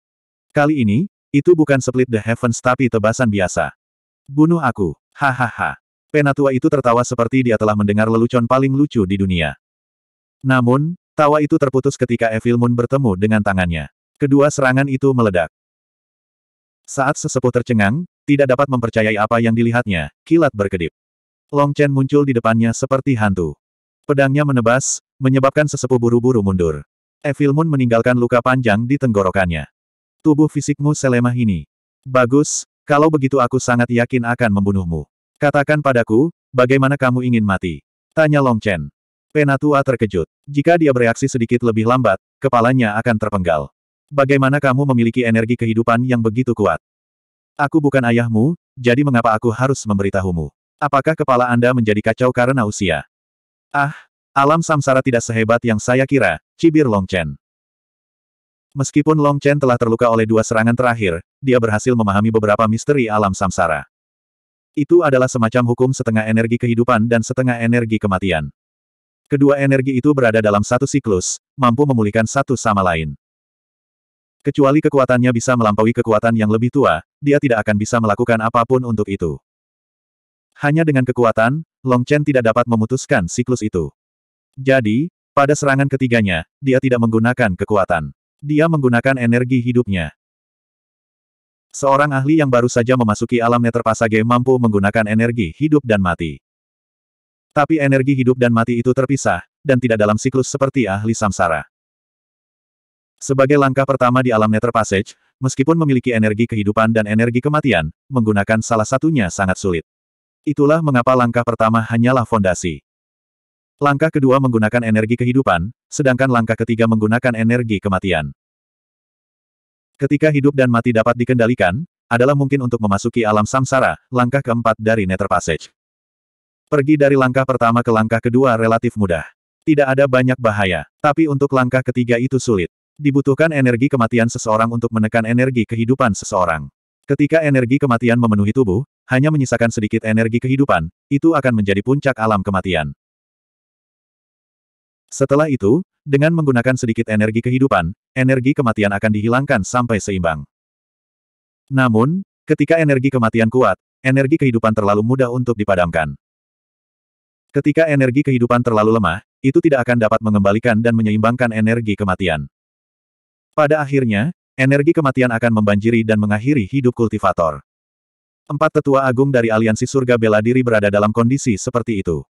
Kali ini, itu bukan split the heavens tapi tebasan biasa. Bunuh aku, hahaha. Penatua itu tertawa seperti dia telah mendengar lelucon paling lucu di dunia. Namun, Tawa itu terputus ketika Evil Moon bertemu dengan tangannya. Kedua serangan itu meledak. Saat sesepuh tercengang, tidak dapat mempercayai apa yang dilihatnya, kilat berkedip. Long Chen muncul di depannya seperti hantu. Pedangnya menebas, menyebabkan sesepuh buru-buru mundur. Evil Moon meninggalkan luka panjang di tenggorokannya. Tubuh fisikmu selemah ini. Bagus, kalau begitu aku sangat yakin akan membunuhmu. Katakan padaku, bagaimana kamu ingin mati? Tanya Long Chen. Penatua terkejut. Jika dia bereaksi sedikit lebih lambat, kepalanya akan terpenggal. Bagaimana kamu memiliki energi kehidupan yang begitu kuat? Aku bukan ayahmu, jadi mengapa aku harus memberitahumu? Apakah kepala Anda menjadi kacau karena usia? Ah, alam samsara tidak sehebat yang saya kira, cibir Long Chen. Meskipun Long Chen telah terluka oleh dua serangan terakhir, dia berhasil memahami beberapa misteri alam samsara. Itu adalah semacam hukum setengah energi kehidupan dan setengah energi kematian. Kedua energi itu berada dalam satu siklus, mampu memulihkan satu sama lain. Kecuali kekuatannya bisa melampaui kekuatan yang lebih tua, dia tidak akan bisa melakukan apapun untuk itu. Hanya dengan kekuatan, Long Chen tidak dapat memutuskan siklus itu. Jadi, pada serangan ketiganya, dia tidak menggunakan kekuatan. Dia menggunakan energi hidupnya. Seorang ahli yang baru saja memasuki alam neterpasage mampu menggunakan energi hidup dan mati. Tapi energi hidup dan mati itu terpisah, dan tidak dalam siklus seperti ahli samsara. Sebagai langkah pertama di alam Nether Passage, meskipun memiliki energi kehidupan dan energi kematian, menggunakan salah satunya sangat sulit. Itulah mengapa langkah pertama hanyalah fondasi. Langkah kedua menggunakan energi kehidupan, sedangkan langkah ketiga menggunakan energi kematian. Ketika hidup dan mati dapat dikendalikan, adalah mungkin untuk memasuki alam samsara, langkah keempat dari Nether Passage. Pergi dari langkah pertama ke langkah kedua relatif mudah. Tidak ada banyak bahaya, tapi untuk langkah ketiga itu sulit. Dibutuhkan energi kematian seseorang untuk menekan energi kehidupan seseorang. Ketika energi kematian memenuhi tubuh, hanya menyisakan sedikit energi kehidupan, itu akan menjadi puncak alam kematian. Setelah itu, dengan menggunakan sedikit energi kehidupan, energi kematian akan dihilangkan sampai seimbang. Namun, ketika energi kematian kuat, energi kehidupan terlalu mudah untuk dipadamkan. Ketika energi kehidupan terlalu lemah, itu tidak akan dapat mengembalikan dan menyeimbangkan energi kematian. Pada akhirnya, energi kematian akan membanjiri dan mengakhiri hidup kultivator. Empat tetua agung dari aliansi surga bela diri berada dalam kondisi seperti itu.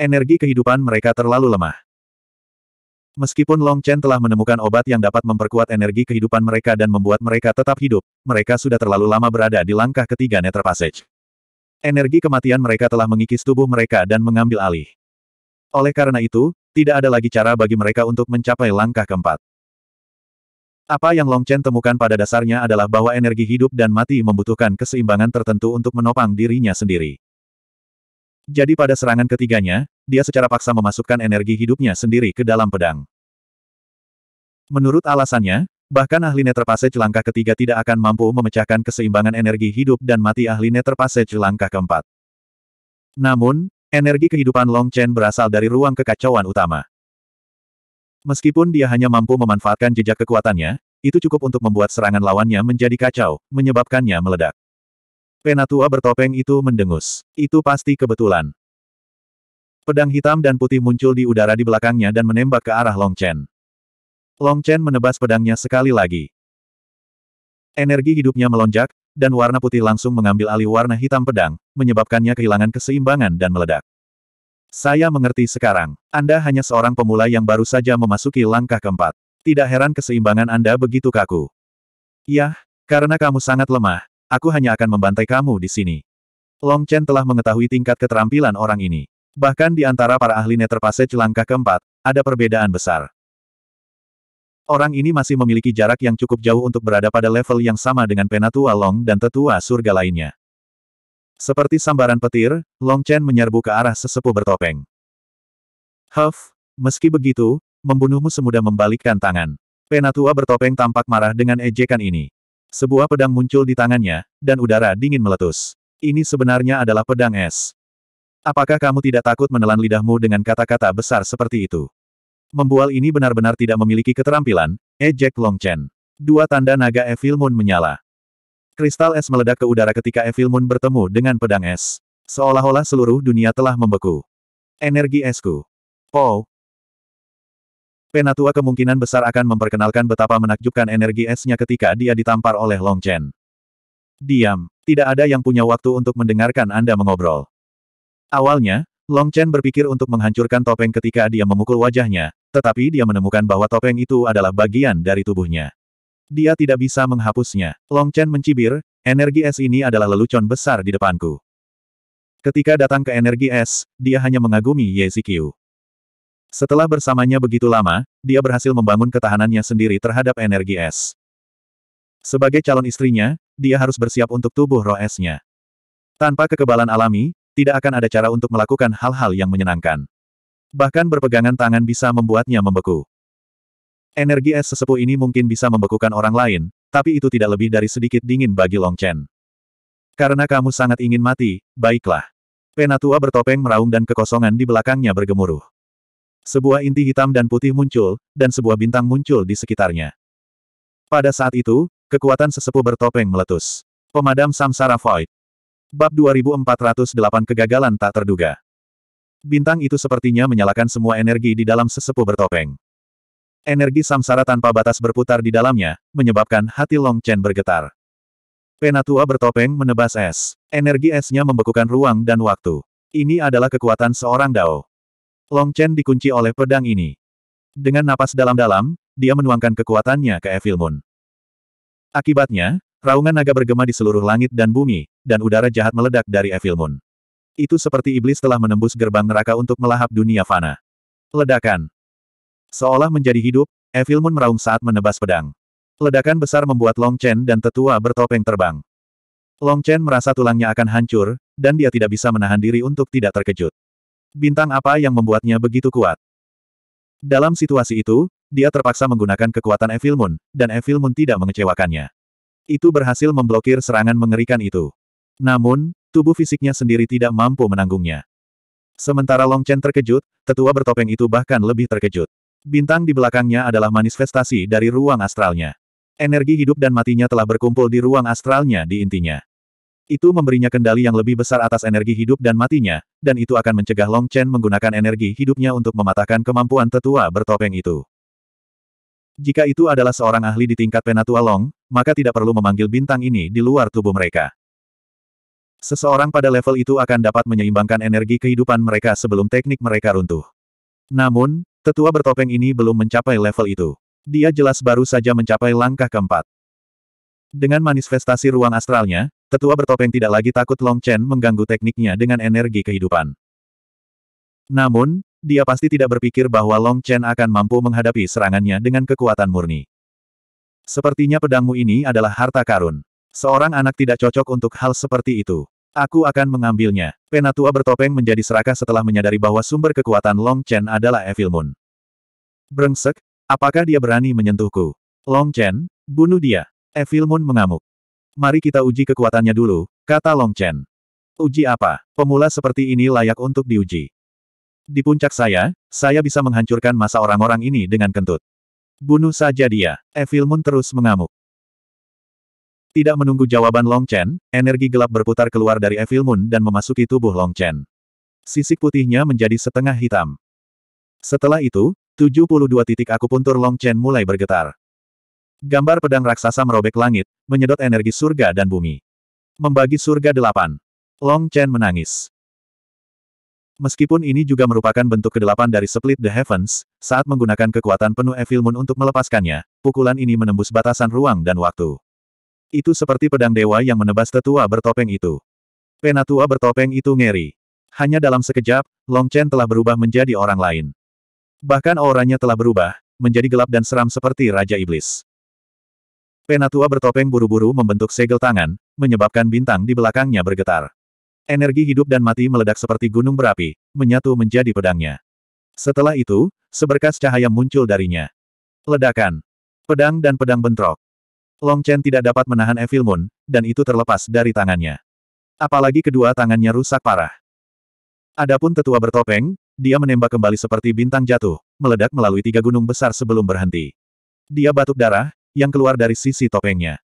Energi kehidupan mereka terlalu lemah. Meskipun Long Chen telah menemukan obat yang dapat memperkuat energi kehidupan mereka dan membuat mereka tetap hidup, mereka sudah terlalu lama berada di langkah ketiga Nether Passage. Energi kematian mereka telah mengikis tubuh mereka dan mengambil alih. Oleh karena itu, tidak ada lagi cara bagi mereka untuk mencapai langkah keempat. Apa yang Long Chen temukan pada dasarnya adalah bahwa energi hidup dan mati membutuhkan keseimbangan tertentu untuk menopang dirinya sendiri. Jadi pada serangan ketiganya, dia secara paksa memasukkan energi hidupnya sendiri ke dalam pedang. Menurut alasannya, Bahkan ahli Neterpasage langkah ketiga tidak akan mampu memecahkan keseimbangan energi hidup dan mati ahli Neterpasage langkah keempat. Namun, energi kehidupan Long Chen berasal dari ruang kekacauan utama. Meskipun dia hanya mampu memanfaatkan jejak kekuatannya, itu cukup untuk membuat serangan lawannya menjadi kacau, menyebabkannya meledak. Penatua bertopeng itu mendengus. Itu pasti kebetulan. Pedang hitam dan putih muncul di udara di belakangnya dan menembak ke arah Long Chen. Long Chen menebas pedangnya sekali lagi. Energi hidupnya melonjak, dan warna putih langsung mengambil alih warna hitam pedang, menyebabkannya kehilangan keseimbangan dan meledak. Saya mengerti sekarang. Anda hanya seorang pemula yang baru saja memasuki langkah keempat. Tidak heran keseimbangan Anda begitu kaku. Yah, karena kamu sangat lemah, aku hanya akan membantai kamu di sini. Long Chen telah mengetahui tingkat keterampilan orang ini. Bahkan di antara para ahli Nether celangkah langkah keempat, ada perbedaan besar. Orang ini masih memiliki jarak yang cukup jauh untuk berada pada level yang sama dengan penatua Long dan tetua surga lainnya. Seperti sambaran petir, Long Chen menyerbu ke arah sesepuh bertopeng. Huff, meski begitu, membunuhmu semudah membalikkan tangan. Penatua bertopeng tampak marah dengan ejekan ini. Sebuah pedang muncul di tangannya, dan udara dingin meletus. Ini sebenarnya adalah pedang es. Apakah kamu tidak takut menelan lidahmu dengan kata-kata besar seperti itu? membual ini benar-benar tidak memiliki keterampilan, ejek eh, Chen. Dua tanda naga Evil Moon menyala. Kristal es meledak ke udara ketika Evil Moon bertemu dengan pedang es. Seolah-olah seluruh dunia telah membeku. Energi esku. Oh. Penatua kemungkinan besar akan memperkenalkan betapa menakjubkan energi esnya ketika dia ditampar oleh Long Chen. Diam. Tidak ada yang punya waktu untuk mendengarkan Anda mengobrol. Awalnya, Long Chen berpikir untuk menghancurkan topeng ketika dia memukul wajahnya, tetapi dia menemukan bahwa topeng itu adalah bagian dari tubuhnya. Dia tidak bisa menghapusnya. Long Chen mencibir, energi es ini adalah lelucon besar di depanku. Ketika datang ke energi es, dia hanya mengagumi Ye Zikyu. Setelah bersamanya begitu lama, dia berhasil membangun ketahanannya sendiri terhadap energi es. Sebagai calon istrinya, dia harus bersiap untuk tubuh roh esnya. Tanpa kekebalan alami, tidak akan ada cara untuk melakukan hal-hal yang menyenangkan. Bahkan berpegangan tangan bisa membuatnya membeku. Energi es sesepuh ini mungkin bisa membekukan orang lain, tapi itu tidak lebih dari sedikit dingin bagi Long Chen. Karena kamu sangat ingin mati, baiklah. Penatua bertopeng meraung dan kekosongan di belakangnya bergemuruh. Sebuah inti hitam dan putih muncul, dan sebuah bintang muncul di sekitarnya. Pada saat itu, kekuatan sesepuh bertopeng meletus. Pemadam Samsara Void. Bab 2408 Kegagalan Tak Terduga. Bintang itu sepertinya menyalakan semua energi di dalam sesepuh bertopeng. Energi samsara tanpa batas berputar di dalamnya, menyebabkan hati Long Chen bergetar. Penatua bertopeng menebas es. Energi esnya membekukan ruang dan waktu. Ini adalah kekuatan seorang Dao. Long Chen dikunci oleh pedang ini. Dengan napas dalam-dalam, dia menuangkan kekuatannya ke Evil Moon. Akibatnya, raungan naga bergema di seluruh langit dan bumi, dan udara jahat meledak dari Evil Moon. Itu seperti iblis telah menembus gerbang neraka untuk melahap dunia fana. Ledakan. Seolah menjadi hidup, Evil meraung saat menebas pedang. Ledakan besar membuat Long Chen dan tetua bertopeng terbang. Long Chen merasa tulangnya akan hancur, dan dia tidak bisa menahan diri untuk tidak terkejut. Bintang apa yang membuatnya begitu kuat? Dalam situasi itu, dia terpaksa menggunakan kekuatan Evil dan Evil tidak mengecewakannya. Itu berhasil memblokir serangan mengerikan itu. Namun, tubuh fisiknya sendiri tidak mampu menanggungnya. Sementara Long Chen terkejut, tetua bertopeng itu bahkan lebih terkejut. Bintang di belakangnya adalah manifestasi dari ruang astralnya. Energi hidup dan matinya telah berkumpul di ruang astralnya di intinya. Itu memberinya kendali yang lebih besar atas energi hidup dan matinya, dan itu akan mencegah Long Chen menggunakan energi hidupnya untuk mematahkan kemampuan tetua bertopeng itu. Jika itu adalah seorang ahli di tingkat penatua Long, maka tidak perlu memanggil bintang ini di luar tubuh mereka. Seseorang pada level itu akan dapat menyeimbangkan energi kehidupan mereka sebelum teknik mereka runtuh. Namun, tetua bertopeng ini belum mencapai level itu. Dia jelas baru saja mencapai langkah keempat. Dengan manifestasi ruang astralnya, tetua bertopeng tidak lagi takut Long Chen mengganggu tekniknya dengan energi kehidupan. Namun, dia pasti tidak berpikir bahwa Long Chen akan mampu menghadapi serangannya dengan kekuatan murni. Sepertinya pedangmu ini adalah harta karun. Seorang anak tidak cocok untuk hal seperti itu. Aku akan mengambilnya. Penatua bertopeng menjadi serakah setelah menyadari bahwa sumber kekuatan Long Chen adalah Evil Moon. Brengsek, apakah dia berani menyentuhku? Long Chen, bunuh dia. Evil Moon mengamuk. Mari kita uji kekuatannya dulu, kata Long Chen. Uji apa? Pemula seperti ini layak untuk diuji. Di puncak saya, saya bisa menghancurkan masa orang-orang ini dengan kentut. Bunuh saja dia. Evil Moon terus mengamuk. Tidak menunggu jawaban Long Chen, energi gelap berputar keluar dari Evil Moon dan memasuki tubuh Long Chen. Sisik putihnya menjadi setengah hitam. Setelah itu, 72 titik akupuntur Long Chen mulai bergetar. Gambar pedang raksasa merobek langit, menyedot energi surga dan bumi. Membagi surga delapan. Long Chen menangis. Meskipun ini juga merupakan bentuk kedelapan dari Split the Heavens, saat menggunakan kekuatan penuh Evil Moon untuk melepaskannya, pukulan ini menembus batasan ruang dan waktu. Itu seperti pedang dewa yang menebas tetua bertopeng itu. Penatua bertopeng itu ngeri. Hanya dalam sekejap, Long Chen telah berubah menjadi orang lain. Bahkan auranya telah berubah, menjadi gelap dan seram seperti Raja Iblis. Penatua bertopeng buru-buru membentuk segel tangan, menyebabkan bintang di belakangnya bergetar. Energi hidup dan mati meledak seperti gunung berapi, menyatu menjadi pedangnya. Setelah itu, seberkas cahaya muncul darinya. Ledakan. Pedang dan pedang bentrok. Long Chen tidak dapat menahan Evil Moon, dan itu terlepas dari tangannya. Apalagi kedua tangannya rusak parah. Adapun tetua bertopeng, dia menembak kembali seperti bintang jatuh, meledak melalui tiga gunung besar sebelum berhenti. Dia batuk darah, yang keluar dari sisi topengnya.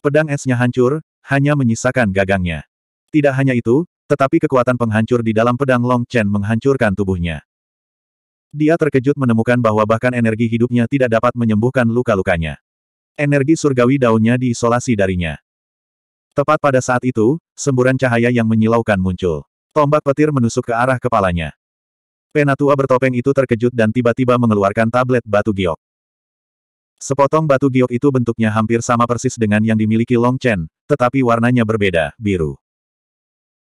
Pedang esnya hancur, hanya menyisakan gagangnya. Tidak hanya itu, tetapi kekuatan penghancur di dalam pedang Long Chen menghancurkan tubuhnya. Dia terkejut menemukan bahwa bahkan energi hidupnya tidak dapat menyembuhkan luka-lukanya. Energi surgawi daunnya diisolasi darinya. Tepat pada saat itu, semburan cahaya yang menyilaukan muncul. Tombak petir menusuk ke arah kepalanya. Penatua bertopeng itu terkejut dan tiba-tiba mengeluarkan tablet batu giok. Sepotong batu giok itu bentuknya hampir sama persis dengan yang dimiliki Long Chen, tetapi warnanya berbeda, biru.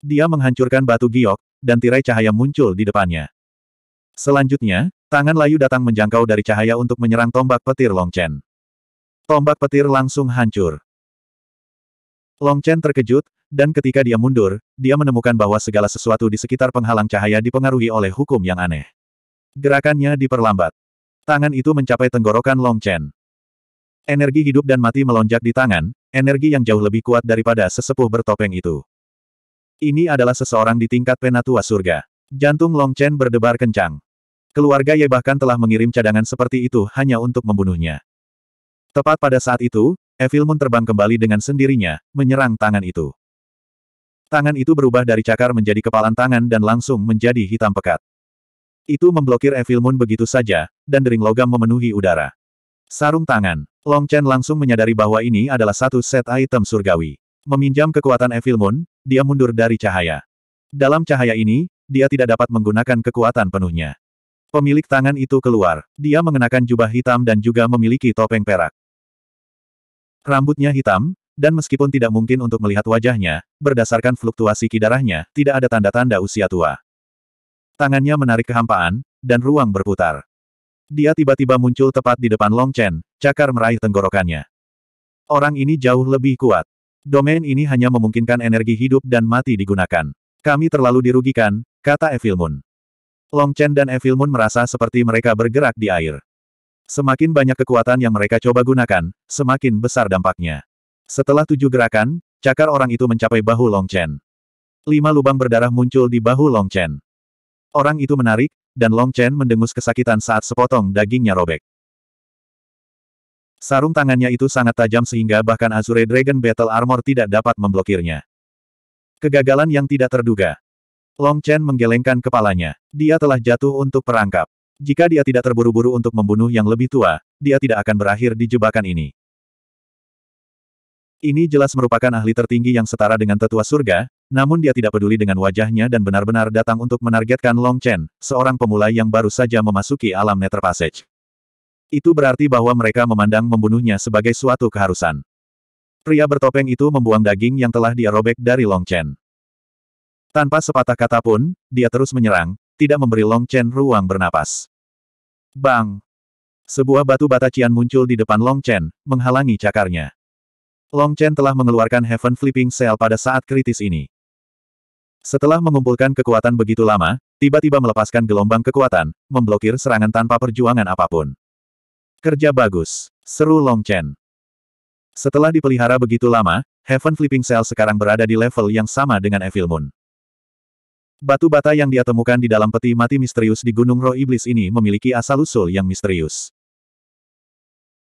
Dia menghancurkan batu giok, dan tirai cahaya muncul di depannya. Selanjutnya, tangan layu datang menjangkau dari cahaya untuk menyerang tombak petir Long Chen. Tombak petir langsung hancur. Long Chen terkejut, dan ketika dia mundur, dia menemukan bahwa segala sesuatu di sekitar penghalang cahaya dipengaruhi oleh hukum yang aneh. Gerakannya diperlambat. Tangan itu mencapai tenggorokan Long Chen. Energi hidup dan mati melonjak di tangan, energi yang jauh lebih kuat daripada sesepuh bertopeng itu. Ini adalah seseorang di tingkat penatua surga. Jantung Long Chen berdebar kencang. Keluarga Ye bahkan telah mengirim cadangan seperti itu hanya untuk membunuhnya. Tepat pada saat itu, Evil Moon terbang kembali dengan sendirinya, menyerang tangan itu. Tangan itu berubah dari cakar menjadi kepalan tangan dan langsung menjadi hitam pekat. Itu memblokir Evil Moon begitu saja, dan dering logam memenuhi udara. Sarung tangan. Long Chen langsung menyadari bahwa ini adalah satu set item surgawi. Meminjam kekuatan Evil Moon, dia mundur dari cahaya. Dalam cahaya ini, dia tidak dapat menggunakan kekuatan penuhnya. Pemilik tangan itu keluar. Dia mengenakan jubah hitam dan juga memiliki topeng perak. Rambutnya hitam, dan meskipun tidak mungkin untuk melihat wajahnya, berdasarkan fluktuasi kidarahnya, tidak ada tanda-tanda usia tua. Tangannya menarik kehampaan, dan ruang berputar. Dia tiba-tiba muncul tepat di depan Long Chen, cakar meraih tenggorokannya. Orang ini jauh lebih kuat. Domain ini hanya memungkinkan energi hidup dan mati digunakan. Kami terlalu dirugikan, kata Evil Moon. Long Chen dan Evil Moon merasa seperti mereka bergerak di air. Semakin banyak kekuatan yang mereka coba gunakan, semakin besar dampaknya. Setelah tujuh gerakan, cakar orang itu mencapai bahu Long Chen. Lima lubang berdarah muncul di bahu Long Chen. Orang itu menarik, dan Long Chen mendengus kesakitan saat sepotong dagingnya robek. Sarung tangannya itu sangat tajam sehingga bahkan Azure Dragon Battle Armor tidak dapat memblokirnya. Kegagalan yang tidak terduga. Long Chen menggelengkan kepalanya. Dia telah jatuh untuk perangkap. Jika dia tidak terburu-buru untuk membunuh yang lebih tua, dia tidak akan berakhir di jebakan ini. Ini jelas merupakan ahli tertinggi yang setara dengan tetua surga, namun dia tidak peduli dengan wajahnya dan benar-benar datang untuk menargetkan Long Chen, seorang pemula yang baru saja memasuki alam Nether Passage. Itu berarti bahwa mereka memandang membunuhnya sebagai suatu keharusan. Pria bertopeng itu membuang daging yang telah dia robek dari Long Chen. Tanpa sepatah kata pun, dia terus menyerang, tidak memberi Long Chen ruang bernapas. Bang! Sebuah batu bata Cian muncul di depan Long Chen, menghalangi cakarnya. Long Chen telah mengeluarkan Heaven Flipping Cell pada saat kritis ini. Setelah mengumpulkan kekuatan begitu lama, tiba-tiba melepaskan gelombang kekuatan, memblokir serangan tanpa perjuangan apapun. Kerja bagus, seru Long Chen. Setelah dipelihara begitu lama, Heaven Flipping Cell sekarang berada di level yang sama dengan Evil Moon. Batu bata yang dia temukan di dalam peti mati misterius di Gunung Roh Iblis ini memiliki asal-usul yang misterius.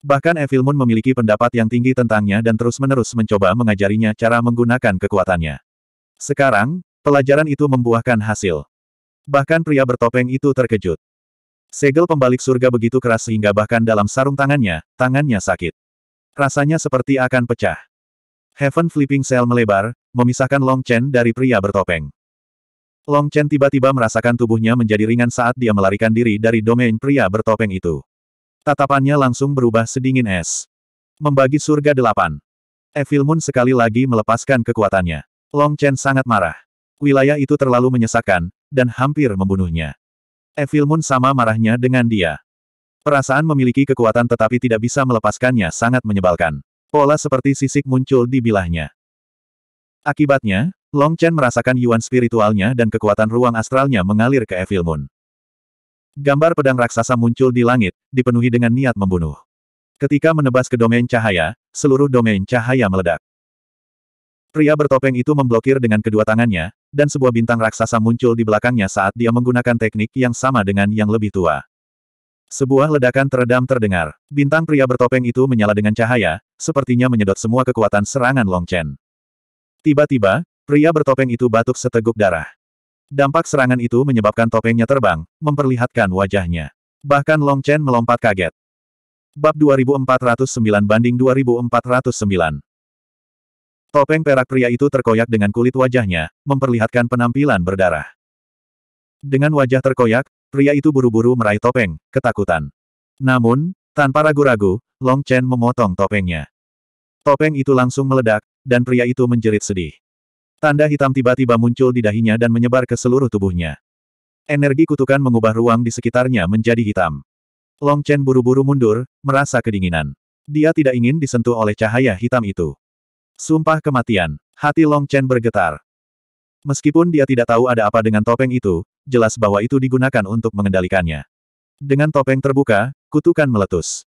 Bahkan Evil Moon memiliki pendapat yang tinggi tentangnya dan terus-menerus mencoba mengajarinya cara menggunakan kekuatannya. Sekarang, pelajaran itu membuahkan hasil. Bahkan pria bertopeng itu terkejut. Segel pembalik surga begitu keras sehingga bahkan dalam sarung tangannya, tangannya sakit. Rasanya seperti akan pecah. Heaven Flipping Cell melebar, memisahkan Long Chen dari pria bertopeng. Long Chen tiba-tiba merasakan tubuhnya menjadi ringan saat dia melarikan diri dari domain pria bertopeng itu. Tatapannya langsung berubah sedingin es. Membagi surga delapan. Evil Moon sekali lagi melepaskan kekuatannya. Long Chen sangat marah. Wilayah itu terlalu menyesakkan, dan hampir membunuhnya. Evil Moon sama marahnya dengan dia. Perasaan memiliki kekuatan tetapi tidak bisa melepaskannya sangat menyebalkan. Pola seperti sisik muncul di bilahnya. Akibatnya, Long Chen merasakan yuan spiritualnya dan kekuatan ruang astralnya mengalir ke Evil Moon. Gambar pedang raksasa muncul di langit, dipenuhi dengan niat membunuh. Ketika menebas ke domain cahaya, seluruh domain cahaya meledak. Pria bertopeng itu memblokir dengan kedua tangannya, dan sebuah bintang raksasa muncul di belakangnya saat dia menggunakan teknik yang sama dengan yang lebih tua. Sebuah ledakan teredam terdengar. Bintang pria bertopeng itu menyala dengan cahaya, sepertinya menyedot semua kekuatan serangan Long Chen. Tiba-tiba, pria bertopeng itu batuk seteguk darah. Dampak serangan itu menyebabkan topengnya terbang, memperlihatkan wajahnya. Bahkan Long Chen melompat kaget. Bab 2409 banding 2409 Topeng perak pria itu terkoyak dengan kulit wajahnya, memperlihatkan penampilan berdarah. Dengan wajah terkoyak, pria itu buru-buru meraih topeng, ketakutan. Namun, tanpa ragu-ragu, Long Chen memotong topengnya. Topeng itu langsung meledak, dan pria itu menjerit sedih. Tanda hitam tiba-tiba muncul di dahinya dan menyebar ke seluruh tubuhnya. Energi kutukan mengubah ruang di sekitarnya menjadi hitam. Long Chen buru-buru mundur, merasa kedinginan. Dia tidak ingin disentuh oleh cahaya hitam itu. Sumpah kematian, hati Long Chen bergetar. Meskipun dia tidak tahu ada apa dengan topeng itu, jelas bahwa itu digunakan untuk mengendalikannya. Dengan topeng terbuka, kutukan meletus.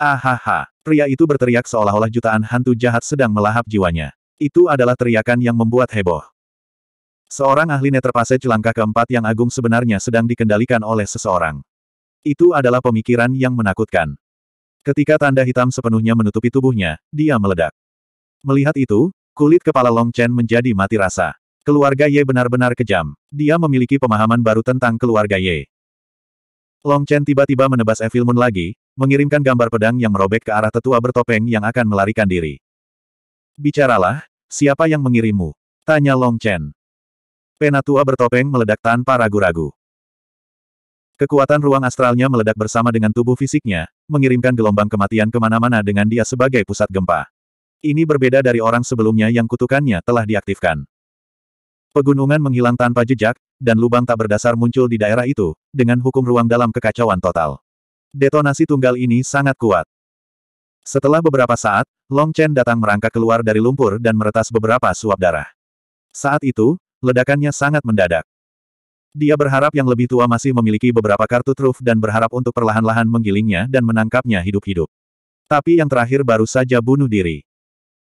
Ahaha. Pria itu berteriak seolah-olah jutaan hantu jahat sedang melahap jiwanya. Itu adalah teriakan yang membuat heboh. Seorang ahli neterpasej langkah keempat yang agung sebenarnya sedang dikendalikan oleh seseorang. Itu adalah pemikiran yang menakutkan. Ketika tanda hitam sepenuhnya menutupi tubuhnya, dia meledak. Melihat itu, kulit kepala Long Chen menjadi mati rasa. Keluarga Ye benar-benar kejam. Dia memiliki pemahaman baru tentang keluarga Ye. Long Chen tiba-tiba menebas Evil Moon lagi, mengirimkan gambar pedang yang merobek ke arah tetua bertopeng yang akan melarikan diri. Bicaralah, siapa yang mengirimmu? Tanya Long Chen. Penatua bertopeng meledak tanpa ragu-ragu. Kekuatan ruang astralnya meledak bersama dengan tubuh fisiknya, mengirimkan gelombang kematian kemana-mana dengan dia sebagai pusat gempa. Ini berbeda dari orang sebelumnya yang kutukannya telah diaktifkan. Pegunungan menghilang tanpa jejak, dan lubang tak berdasar muncul di daerah itu, dengan hukum ruang dalam kekacauan total. Detonasi tunggal ini sangat kuat. Setelah beberapa saat, Long Chen datang merangkak keluar dari lumpur dan meretas beberapa suap darah. Saat itu, ledakannya sangat mendadak. Dia berharap yang lebih tua masih memiliki beberapa kartu truf dan berharap untuk perlahan-lahan menggilingnya dan menangkapnya hidup-hidup. Tapi yang terakhir baru saja bunuh diri.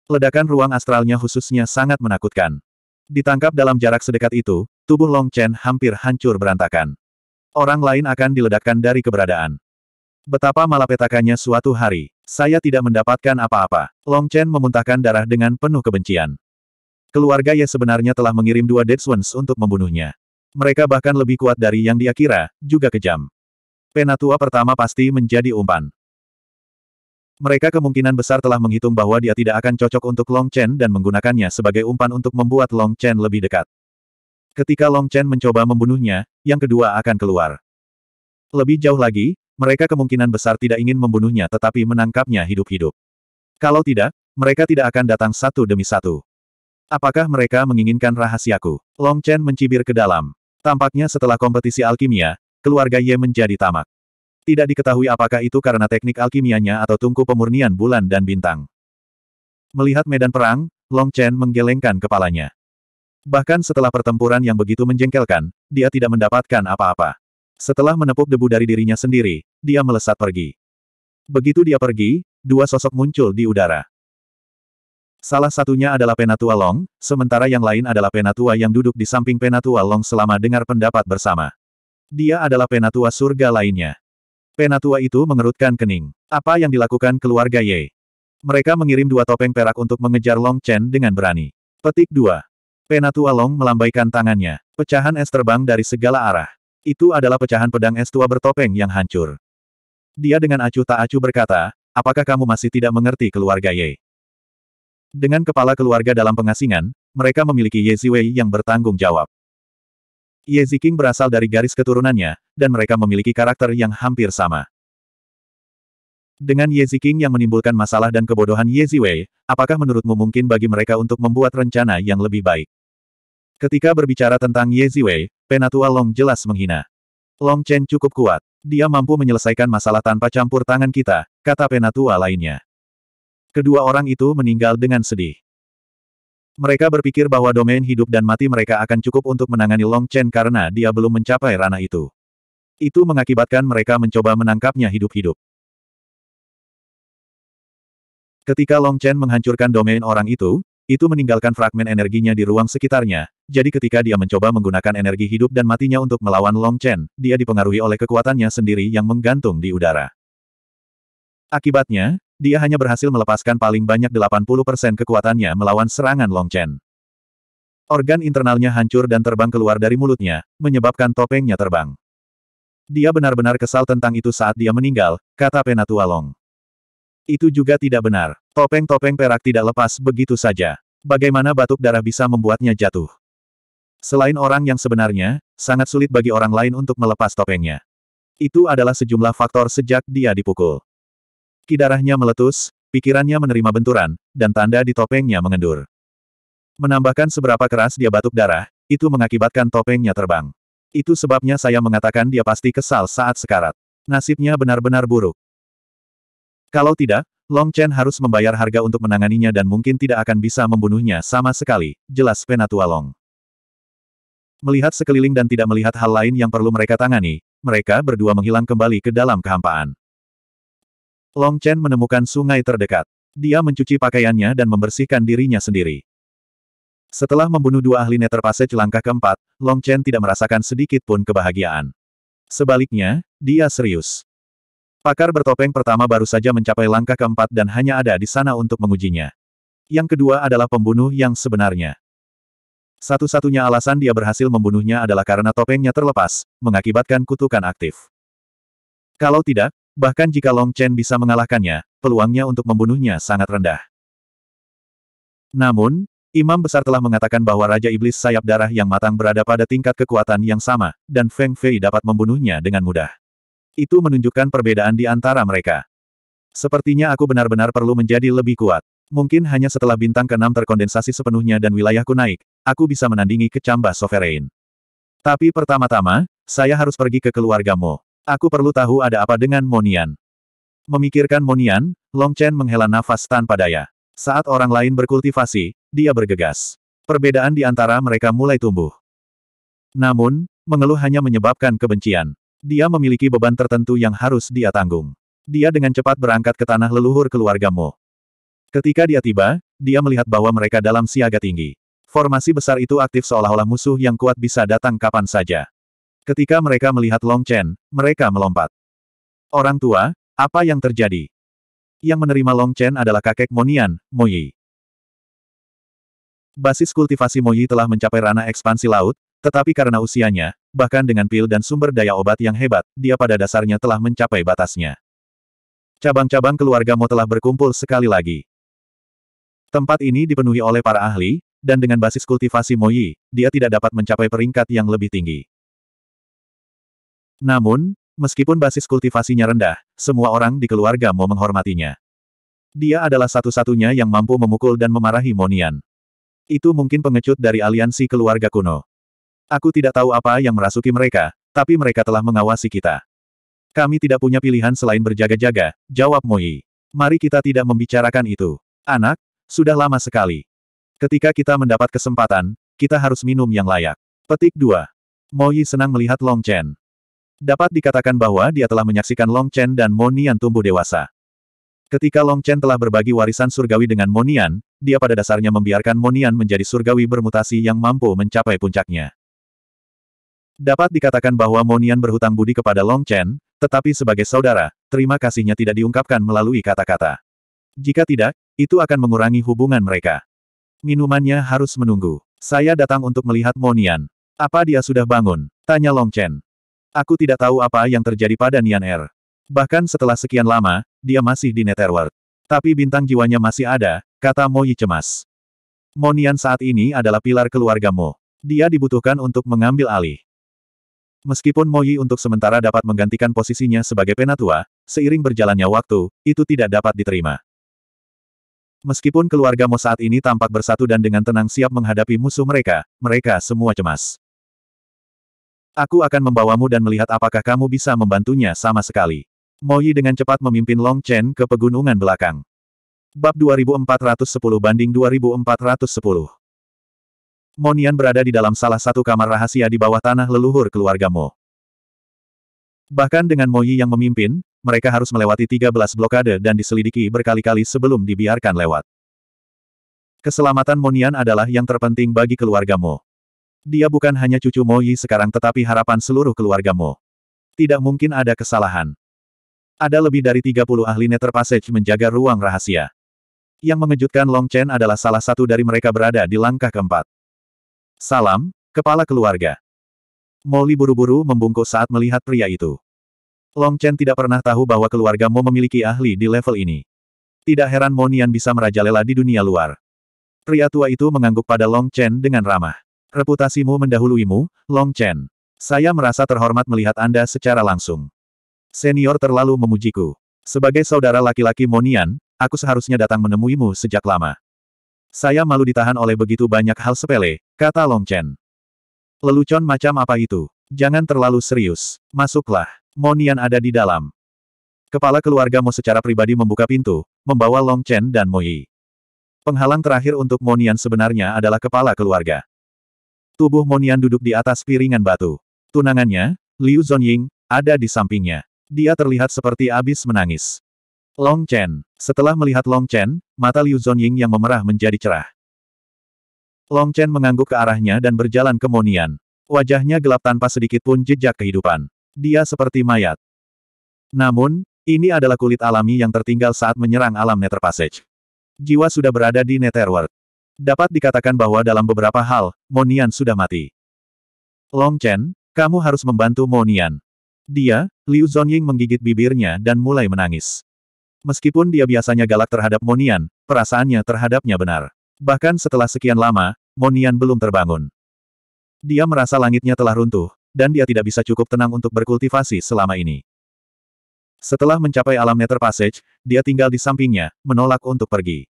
Ledakan ruang astralnya khususnya sangat menakutkan. Ditangkap dalam jarak sedekat itu, tubuh Long Chen hampir hancur berantakan. Orang lain akan diledakkan dari keberadaan. Betapa malapetakannya suatu hari, saya tidak mendapatkan apa-apa. Long Chen memuntahkan darah dengan penuh kebencian. Keluarga Ye sebenarnya telah mengirim dua dead swans untuk membunuhnya. Mereka bahkan lebih kuat dari yang dia kira, juga kejam. Penatua pertama pasti menjadi umpan. Mereka kemungkinan besar telah menghitung bahwa dia tidak akan cocok untuk Long Chen dan menggunakannya sebagai umpan untuk membuat Long Chen lebih dekat. Ketika Long Chen mencoba membunuhnya, yang kedua akan keluar. Lebih jauh lagi, mereka kemungkinan besar tidak ingin membunuhnya tetapi menangkapnya hidup-hidup. Kalau tidak, mereka tidak akan datang satu demi satu. Apakah mereka menginginkan rahasiaku? Long Chen mencibir ke dalam. Tampaknya setelah kompetisi alkimia, keluarga Ye menjadi tamak. Tidak diketahui apakah itu karena teknik alkimianya atau tungku pemurnian bulan dan bintang. Melihat medan perang, Long Chen menggelengkan kepalanya. Bahkan setelah pertempuran yang begitu menjengkelkan, dia tidak mendapatkan apa-apa. Setelah menepuk debu dari dirinya sendiri, dia melesat pergi. Begitu dia pergi, dua sosok muncul di udara. Salah satunya adalah Penatua Long, sementara yang lain adalah Penatua yang duduk di samping Penatua Long selama dengar pendapat bersama. Dia adalah Penatua surga lainnya. Penatua itu mengerutkan kening. Apa yang dilakukan keluarga Ye? Mereka mengirim dua topeng perak untuk mengejar Long Chen dengan berani. Petik 2. Penatua Long melambaikan tangannya. Pecahan es terbang dari segala arah. Itu adalah pecahan pedang es tua bertopeng yang hancur. Dia dengan acuh tak acuh berkata, apakah kamu masih tidak mengerti keluarga Ye? Dengan kepala keluarga dalam pengasingan, mereka memiliki Ye Ziwei yang bertanggung jawab. Ye Ziking berasal dari garis keturunannya, dan mereka memiliki karakter yang hampir sama. Dengan Ye Ziking yang menimbulkan masalah dan kebodohan Ye Ziwei, apakah menurutmu mungkin bagi mereka untuk membuat rencana yang lebih baik? Ketika berbicara tentang Ye Ziwei, Penatua Long jelas menghina. Long Chen cukup kuat. Dia mampu menyelesaikan masalah tanpa campur tangan kita, kata penatua lainnya. Kedua orang itu meninggal dengan sedih. Mereka berpikir bahwa domain hidup dan mati mereka akan cukup untuk menangani Long Chen karena dia belum mencapai ranah itu. Itu mengakibatkan mereka mencoba menangkapnya hidup-hidup. Ketika Long Chen menghancurkan domain orang itu, itu meninggalkan fragmen energinya di ruang sekitarnya, jadi ketika dia mencoba menggunakan energi hidup dan matinya untuk melawan Long Chen, dia dipengaruhi oleh kekuatannya sendiri yang menggantung di udara. Akibatnya, dia hanya berhasil melepaskan paling banyak 80% kekuatannya melawan serangan Long Chen. Organ internalnya hancur dan terbang keluar dari mulutnya, menyebabkan topengnya terbang. Dia benar-benar kesal tentang itu saat dia meninggal, kata Penatua Long. Itu juga tidak benar. Topeng-topeng perak tidak lepas begitu saja. Bagaimana batuk darah bisa membuatnya jatuh? Selain orang yang sebenarnya, sangat sulit bagi orang lain untuk melepas topengnya. Itu adalah sejumlah faktor sejak dia dipukul. Kidarahnya meletus, pikirannya menerima benturan, dan tanda di topengnya mengendur. Menambahkan seberapa keras dia batuk darah, itu mengakibatkan topengnya terbang. Itu sebabnya saya mengatakan dia pasti kesal saat sekarat. Nasibnya benar-benar buruk. Kalau tidak, Long Chen harus membayar harga untuk menanganinya dan mungkin tidak akan bisa membunuhnya sama sekali, jelas Penatua Long. Melihat sekeliling dan tidak melihat hal lain yang perlu mereka tangani, mereka berdua menghilang kembali ke dalam kehampaan. Long Chen menemukan sungai terdekat. Dia mencuci pakaiannya dan membersihkan dirinya sendiri. Setelah membunuh dua ahli Nether Passage langkah keempat, Long Chen tidak merasakan sedikit pun kebahagiaan. Sebaliknya, dia serius. Pakar bertopeng pertama baru saja mencapai langkah keempat dan hanya ada di sana untuk mengujinya. Yang kedua adalah pembunuh yang sebenarnya. Satu-satunya alasan dia berhasil membunuhnya adalah karena topengnya terlepas, mengakibatkan kutukan aktif. Kalau tidak, bahkan jika Long Chen bisa mengalahkannya, peluangnya untuk membunuhnya sangat rendah. Namun, Imam Besar telah mengatakan bahwa Raja Iblis Sayap Darah yang matang berada pada tingkat kekuatan yang sama, dan Feng Fei dapat membunuhnya dengan mudah. Itu menunjukkan perbedaan di antara mereka. Sepertinya aku benar-benar perlu menjadi lebih kuat. Mungkin hanya setelah bintang keenam terkondensasi sepenuhnya dan wilayahku naik, aku bisa menandingi kecambah Sovereign. Tapi pertama-tama, saya harus pergi ke keluargamu. Aku perlu tahu ada apa dengan Monian. Memikirkan Monian, Long Chen menghela nafas tanpa daya. Saat orang lain berkultivasi, dia bergegas. Perbedaan di antara mereka mulai tumbuh. Namun, mengeluh hanya menyebabkan kebencian. Dia memiliki beban tertentu yang harus dia tanggung. Dia dengan cepat berangkat ke tanah leluhur keluargamu. Ketika dia tiba, dia melihat bahwa mereka dalam siaga tinggi. Formasi besar itu aktif seolah-olah musuh yang kuat bisa datang kapan saja. Ketika mereka melihat Long Chen, mereka melompat. Orang tua, apa yang terjadi? Yang menerima Long Chen adalah kakek Monian, Moyi. Basis kultivasi Moyi telah mencapai ranah ekspansi laut, tetapi karena usianya, bahkan dengan pil dan sumber daya obat yang hebat, dia pada dasarnya telah mencapai batasnya. Cabang-cabang keluarga Mo telah berkumpul sekali lagi. Tempat ini dipenuhi oleh para ahli, dan dengan basis kultivasi Moyi, dia tidak dapat mencapai peringkat yang lebih tinggi. Namun, meskipun basis kultivasinya rendah, semua orang di keluarga mau menghormatinya. Dia adalah satu-satunya yang mampu memukul dan memarahi Monian. Itu mungkin pengecut dari aliansi keluarga kuno. Aku tidak tahu apa yang merasuki mereka, tapi mereka telah mengawasi kita. Kami tidak punya pilihan selain berjaga-jaga, jawab Moyi. Mari kita tidak membicarakan itu. Anak, sudah lama sekali. Ketika kita mendapat kesempatan, kita harus minum yang layak. Petik 2. Mo Yi senang melihat Long Chen. Dapat dikatakan bahwa dia telah menyaksikan Long Chen dan Monian tumbuh dewasa. Ketika Long Chen telah berbagi warisan surgawi dengan Monian, dia pada dasarnya membiarkan Monian menjadi surgawi bermutasi yang mampu mencapai puncaknya. Dapat dikatakan bahwa Monian berhutang budi kepada Long Chen, tetapi sebagai saudara, terima kasihnya tidak diungkapkan melalui kata-kata. Jika tidak, itu akan mengurangi hubungan mereka. Minumannya harus menunggu. Saya datang untuk melihat Monian. Apa dia sudah bangun? Tanya Long Chen. Aku tidak tahu apa yang terjadi pada Nian Er. Bahkan setelah sekian lama, dia masih di Netherworld. Tapi bintang jiwanya masih ada, kata Mo Yi cemas. Monian saat ini adalah pilar keluarga Mo. Dia dibutuhkan untuk mengambil alih. Meskipun Mo Yi untuk sementara dapat menggantikan posisinya sebagai penatua, seiring berjalannya waktu, itu tidak dapat diterima. Meskipun keluarga Mo saat ini tampak bersatu dan dengan tenang siap menghadapi musuh mereka, mereka semua cemas. Aku akan membawamu dan melihat apakah kamu bisa membantunya sama sekali. Mo Yi dengan cepat memimpin Long Chen ke pegunungan belakang. Bab 2410 banding 2410 Monian berada di dalam salah satu kamar rahasia di bawah tanah leluhur keluarga Mo. Bahkan dengan Mo Yi yang memimpin, mereka harus melewati 13 blokade dan diselidiki berkali-kali sebelum dibiarkan lewat. Keselamatan Monian adalah yang terpenting bagi keluargamu. Dia bukan hanya cucu Moyi sekarang tetapi harapan seluruh keluargamu. Tidak mungkin ada kesalahan. Ada lebih dari 30 ahli Nether Passage menjaga ruang rahasia. Yang mengejutkan Long Chen adalah salah satu dari mereka berada di langkah keempat. Salam, kepala keluarga. Molly buru-buru membungkuk saat melihat pria itu. Long Chen tidak pernah tahu bahwa keluarga Mo memiliki ahli di level ini. Tidak heran Mo Nian bisa merajalela di dunia luar. Pria tua itu mengangguk pada Long Chen dengan ramah. Reputasimu mendahuluimu, Long Chen. Saya merasa terhormat melihat Anda secara langsung. Senior terlalu memujiku. Sebagai saudara laki-laki Monian, aku seharusnya datang menemuimu sejak lama. Saya malu ditahan oleh begitu banyak hal sepele, kata Long Chen. Lelucon macam apa itu? Jangan terlalu serius. Masuklah. Monian ada di dalam. Kepala keluarga Mo secara pribadi membuka pintu, membawa Long Chen dan Mo Yi. Penghalang terakhir untuk Monian sebenarnya adalah kepala keluarga. Tubuh Monian duduk di atas piringan batu. Tunangannya, Liu Zhongying, ada di sampingnya. Dia terlihat seperti abis menangis. Long Chen. Setelah melihat Long Chen, mata Liu Zhongying yang memerah menjadi cerah. Long Chen mengangguk ke arahnya dan berjalan ke Monian. Wajahnya gelap tanpa sedikit pun jejak kehidupan. Dia seperti mayat. Namun, ini adalah kulit alami yang tertinggal saat menyerang alam Nether Passage. Jiwa sudah berada di Netherworld. Dapat dikatakan bahwa dalam beberapa hal, Monian sudah mati. Long Chen, kamu harus membantu Monian. Dia, Liu Zhongying menggigit bibirnya dan mulai menangis. Meskipun dia biasanya galak terhadap Monian, perasaannya terhadapnya benar. Bahkan setelah sekian lama, Monian belum terbangun. Dia merasa langitnya telah runtuh, dan dia tidak bisa cukup tenang untuk berkultivasi selama ini. Setelah mencapai alam Nether Passage, dia tinggal di sampingnya, menolak untuk pergi.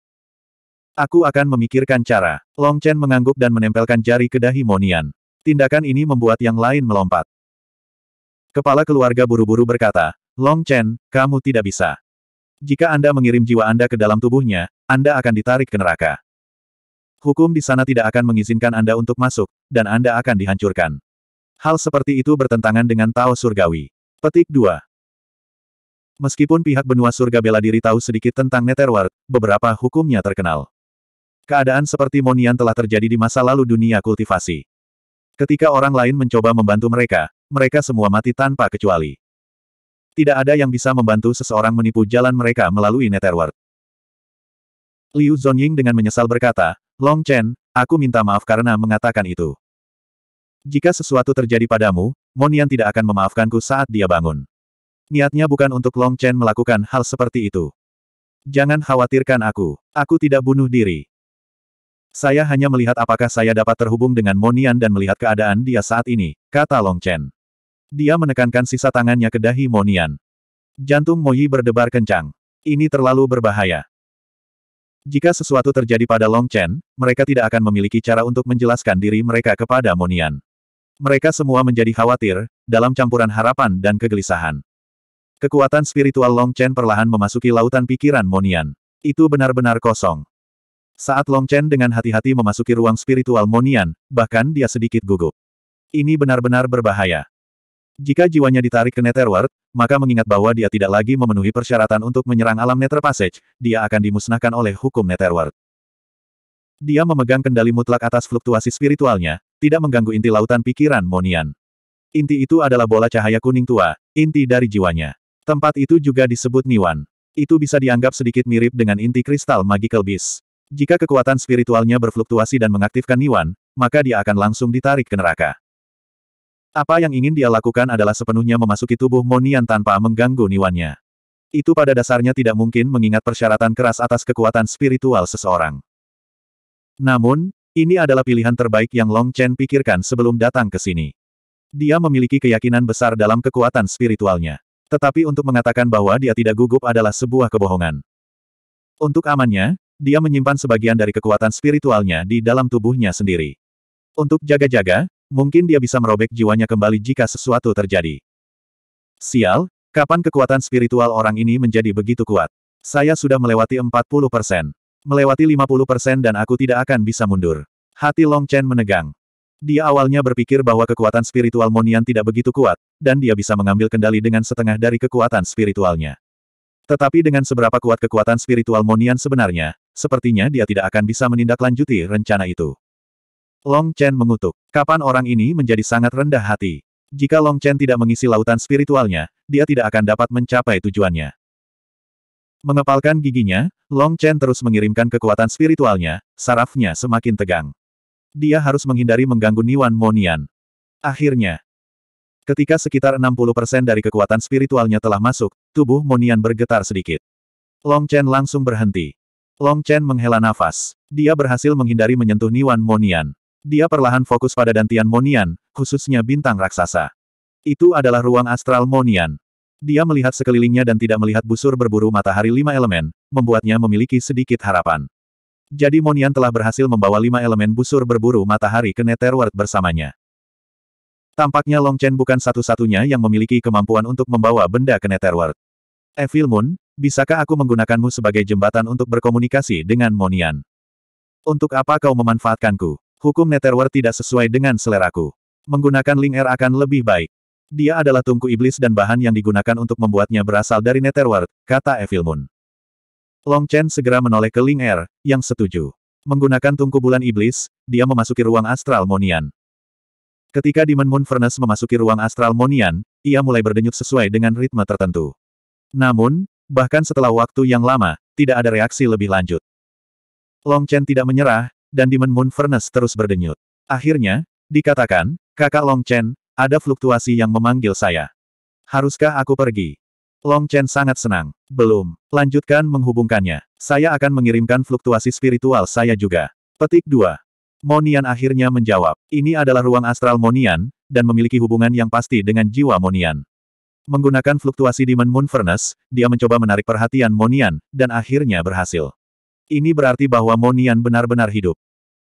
Aku akan memikirkan cara. Long Chen mengangguk dan menempelkan jari ke dahi Monian. Tindakan ini membuat yang lain melompat. Kepala keluarga buru-buru berkata, Long Chen, kamu tidak bisa. Jika Anda mengirim jiwa Anda ke dalam tubuhnya, Anda akan ditarik ke neraka. Hukum di sana tidak akan mengizinkan Anda untuk masuk, dan Anda akan dihancurkan. Hal seperti itu bertentangan dengan Tao Surgawi. Petik 2. Meskipun pihak benua surga bela diri tahu sedikit tentang Netherworld, beberapa hukumnya terkenal. Keadaan seperti Monian telah terjadi di masa lalu dunia kultivasi. Ketika orang lain mencoba membantu mereka, mereka semua mati tanpa kecuali. Tidak ada yang bisa membantu seseorang menipu jalan mereka melalui Netherworld. Liu Zhongying dengan menyesal berkata, Long Chen, aku minta maaf karena mengatakan itu. Jika sesuatu terjadi padamu, Monian tidak akan memaafkanku saat dia bangun. Niatnya bukan untuk Long Chen melakukan hal seperti itu. Jangan khawatirkan aku. Aku tidak bunuh diri. Saya hanya melihat apakah saya dapat terhubung dengan Monian dan melihat keadaan dia saat ini, kata Long Chen. Dia menekankan sisa tangannya ke dahi Monian. Jantung Moyi berdebar kencang. Ini terlalu berbahaya. Jika sesuatu terjadi pada Long Chen, mereka tidak akan memiliki cara untuk menjelaskan diri mereka kepada Monian. Mereka semua menjadi khawatir, dalam campuran harapan dan kegelisahan. Kekuatan spiritual Long Chen perlahan memasuki lautan pikiran Monian. Itu benar-benar kosong. Saat Long Chen dengan hati-hati memasuki ruang spiritual Monian, bahkan dia sedikit gugup. Ini benar-benar berbahaya. Jika jiwanya ditarik ke Netherworld, maka mengingat bahwa dia tidak lagi memenuhi persyaratan untuk menyerang alam Nether Passage, dia akan dimusnahkan oleh hukum Netherworld. Dia memegang kendali mutlak atas fluktuasi spiritualnya, tidak mengganggu inti lautan pikiran Monian. Inti itu adalah bola cahaya kuning tua, inti dari jiwanya. Tempat itu juga disebut Niwan. Itu bisa dianggap sedikit mirip dengan inti kristal magical beast. Jika kekuatan spiritualnya berfluktuasi dan mengaktifkan Niwan, maka dia akan langsung ditarik ke neraka. Apa yang ingin dia lakukan adalah sepenuhnya memasuki tubuh Monian tanpa mengganggu Niwannya. Itu pada dasarnya tidak mungkin mengingat persyaratan keras atas kekuatan spiritual seseorang. Namun, ini adalah pilihan terbaik yang Long Chen pikirkan sebelum datang ke sini. Dia memiliki keyakinan besar dalam kekuatan spiritualnya. Tetapi untuk mengatakan bahwa dia tidak gugup adalah sebuah kebohongan. Untuk amannya, dia menyimpan sebagian dari kekuatan spiritualnya di dalam tubuhnya sendiri. Untuk jaga-jaga, mungkin dia bisa merobek jiwanya kembali jika sesuatu terjadi. Sial, kapan kekuatan spiritual orang ini menjadi begitu kuat? Saya sudah melewati 40 persen melewati 50% dan aku tidak akan bisa mundur. Hati Long Chen menegang. Dia awalnya berpikir bahwa kekuatan spiritual Monian tidak begitu kuat, dan dia bisa mengambil kendali dengan setengah dari kekuatan spiritualnya. Tetapi dengan seberapa kuat kekuatan spiritual Monian sebenarnya, sepertinya dia tidak akan bisa menindaklanjuti rencana itu. Long Chen mengutuk, kapan orang ini menjadi sangat rendah hati. Jika Long Chen tidak mengisi lautan spiritualnya, dia tidak akan dapat mencapai tujuannya. Mengepalkan giginya, Long Chen terus mengirimkan kekuatan spiritualnya, sarafnya semakin tegang. Dia harus menghindari mengganggu Niwan Monian. Akhirnya, ketika sekitar 60% dari kekuatan spiritualnya telah masuk, tubuh Monian bergetar sedikit. Long Chen langsung berhenti. Long Chen menghela nafas. Dia berhasil menghindari menyentuh Niwan Monian. Dia perlahan fokus pada dantian Monian, khususnya bintang raksasa. Itu adalah ruang astral Monian. Dia melihat sekelilingnya dan tidak melihat busur berburu matahari lima elemen, membuatnya memiliki sedikit harapan. Jadi Monian telah berhasil membawa lima elemen busur berburu matahari ke Netherworld bersamanya. Tampaknya Long Chen bukan satu-satunya yang memiliki kemampuan untuk membawa benda ke Netherworld. Evil Moon, bisakah aku menggunakanmu sebagai jembatan untuk berkomunikasi dengan Monian? Untuk apa kau memanfaatkanku? Hukum Netherworld tidak sesuai dengan seleraku. Menggunakan ling Air er akan lebih baik. Dia adalah tungku iblis dan bahan yang digunakan untuk membuatnya berasal dari Netherworld, kata Evil Moon. Long Chen segera menoleh ke Ling Er, yang setuju. Menggunakan tungku bulan iblis, dia memasuki ruang astral Monian. Ketika Demon Moon Furnace memasuki ruang astral Monian, ia mulai berdenyut sesuai dengan ritme tertentu. Namun, bahkan setelah waktu yang lama, tidak ada reaksi lebih lanjut. Long Chen tidak menyerah, dan Demon Moon Furnace terus berdenyut. Akhirnya, dikatakan, kakak Long Chen, ada fluktuasi yang memanggil saya. Haruskah aku pergi? Long Chen sangat senang. Belum. Lanjutkan menghubungkannya. Saya akan mengirimkan fluktuasi spiritual saya juga. Petik 2. Monian akhirnya menjawab. Ini adalah ruang astral Monian, dan memiliki hubungan yang pasti dengan jiwa Monian. Menggunakan fluktuasi Demon Moon Furnace, dia mencoba menarik perhatian Monian, dan akhirnya berhasil. Ini berarti bahwa Monian benar-benar hidup.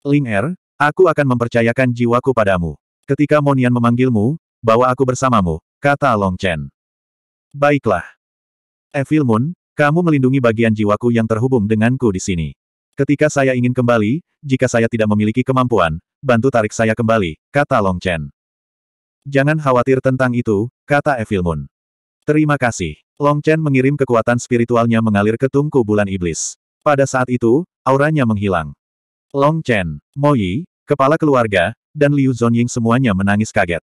Ling Er, aku akan mempercayakan jiwaku padamu. Ketika Monian memanggilmu, bawa aku bersamamu, kata Long Chen. Baiklah. Evil Moon, kamu melindungi bagian jiwaku yang terhubung denganku di sini. Ketika saya ingin kembali, jika saya tidak memiliki kemampuan, bantu tarik saya kembali, kata Long Chen. Jangan khawatir tentang itu, kata Evil Moon. Terima kasih. Long Chen mengirim kekuatan spiritualnya mengalir ke tungku bulan iblis. Pada saat itu, auranya menghilang. Long Chen, Mo Yi, kepala keluarga, dan Liu Zhongying semuanya menangis kaget.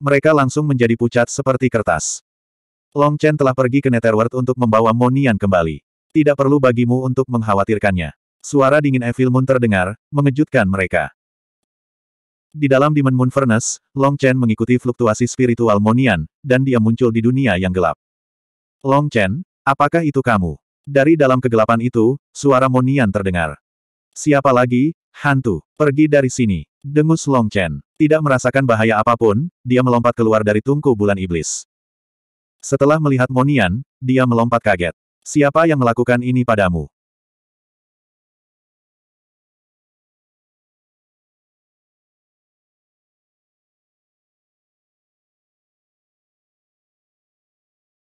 Mereka langsung menjadi pucat seperti kertas. Long Chen telah pergi ke Netherworld untuk membawa Monian kembali. Tidak perlu bagimu untuk mengkhawatirkannya. Suara dingin Evil Moon terdengar, mengejutkan mereka. Di dalam Demon Moon Furnace, Long Chen mengikuti fluktuasi spiritual Monian, dan dia muncul di dunia yang gelap. Long Chen, apakah itu kamu? Dari dalam kegelapan itu, suara Monian terdengar. Siapa lagi? Hantu, pergi dari sini. Dengus Long Chen. Tidak merasakan bahaya apapun, dia melompat keluar dari tungku bulan iblis. Setelah melihat Monian, dia melompat kaget. Siapa yang melakukan ini padamu?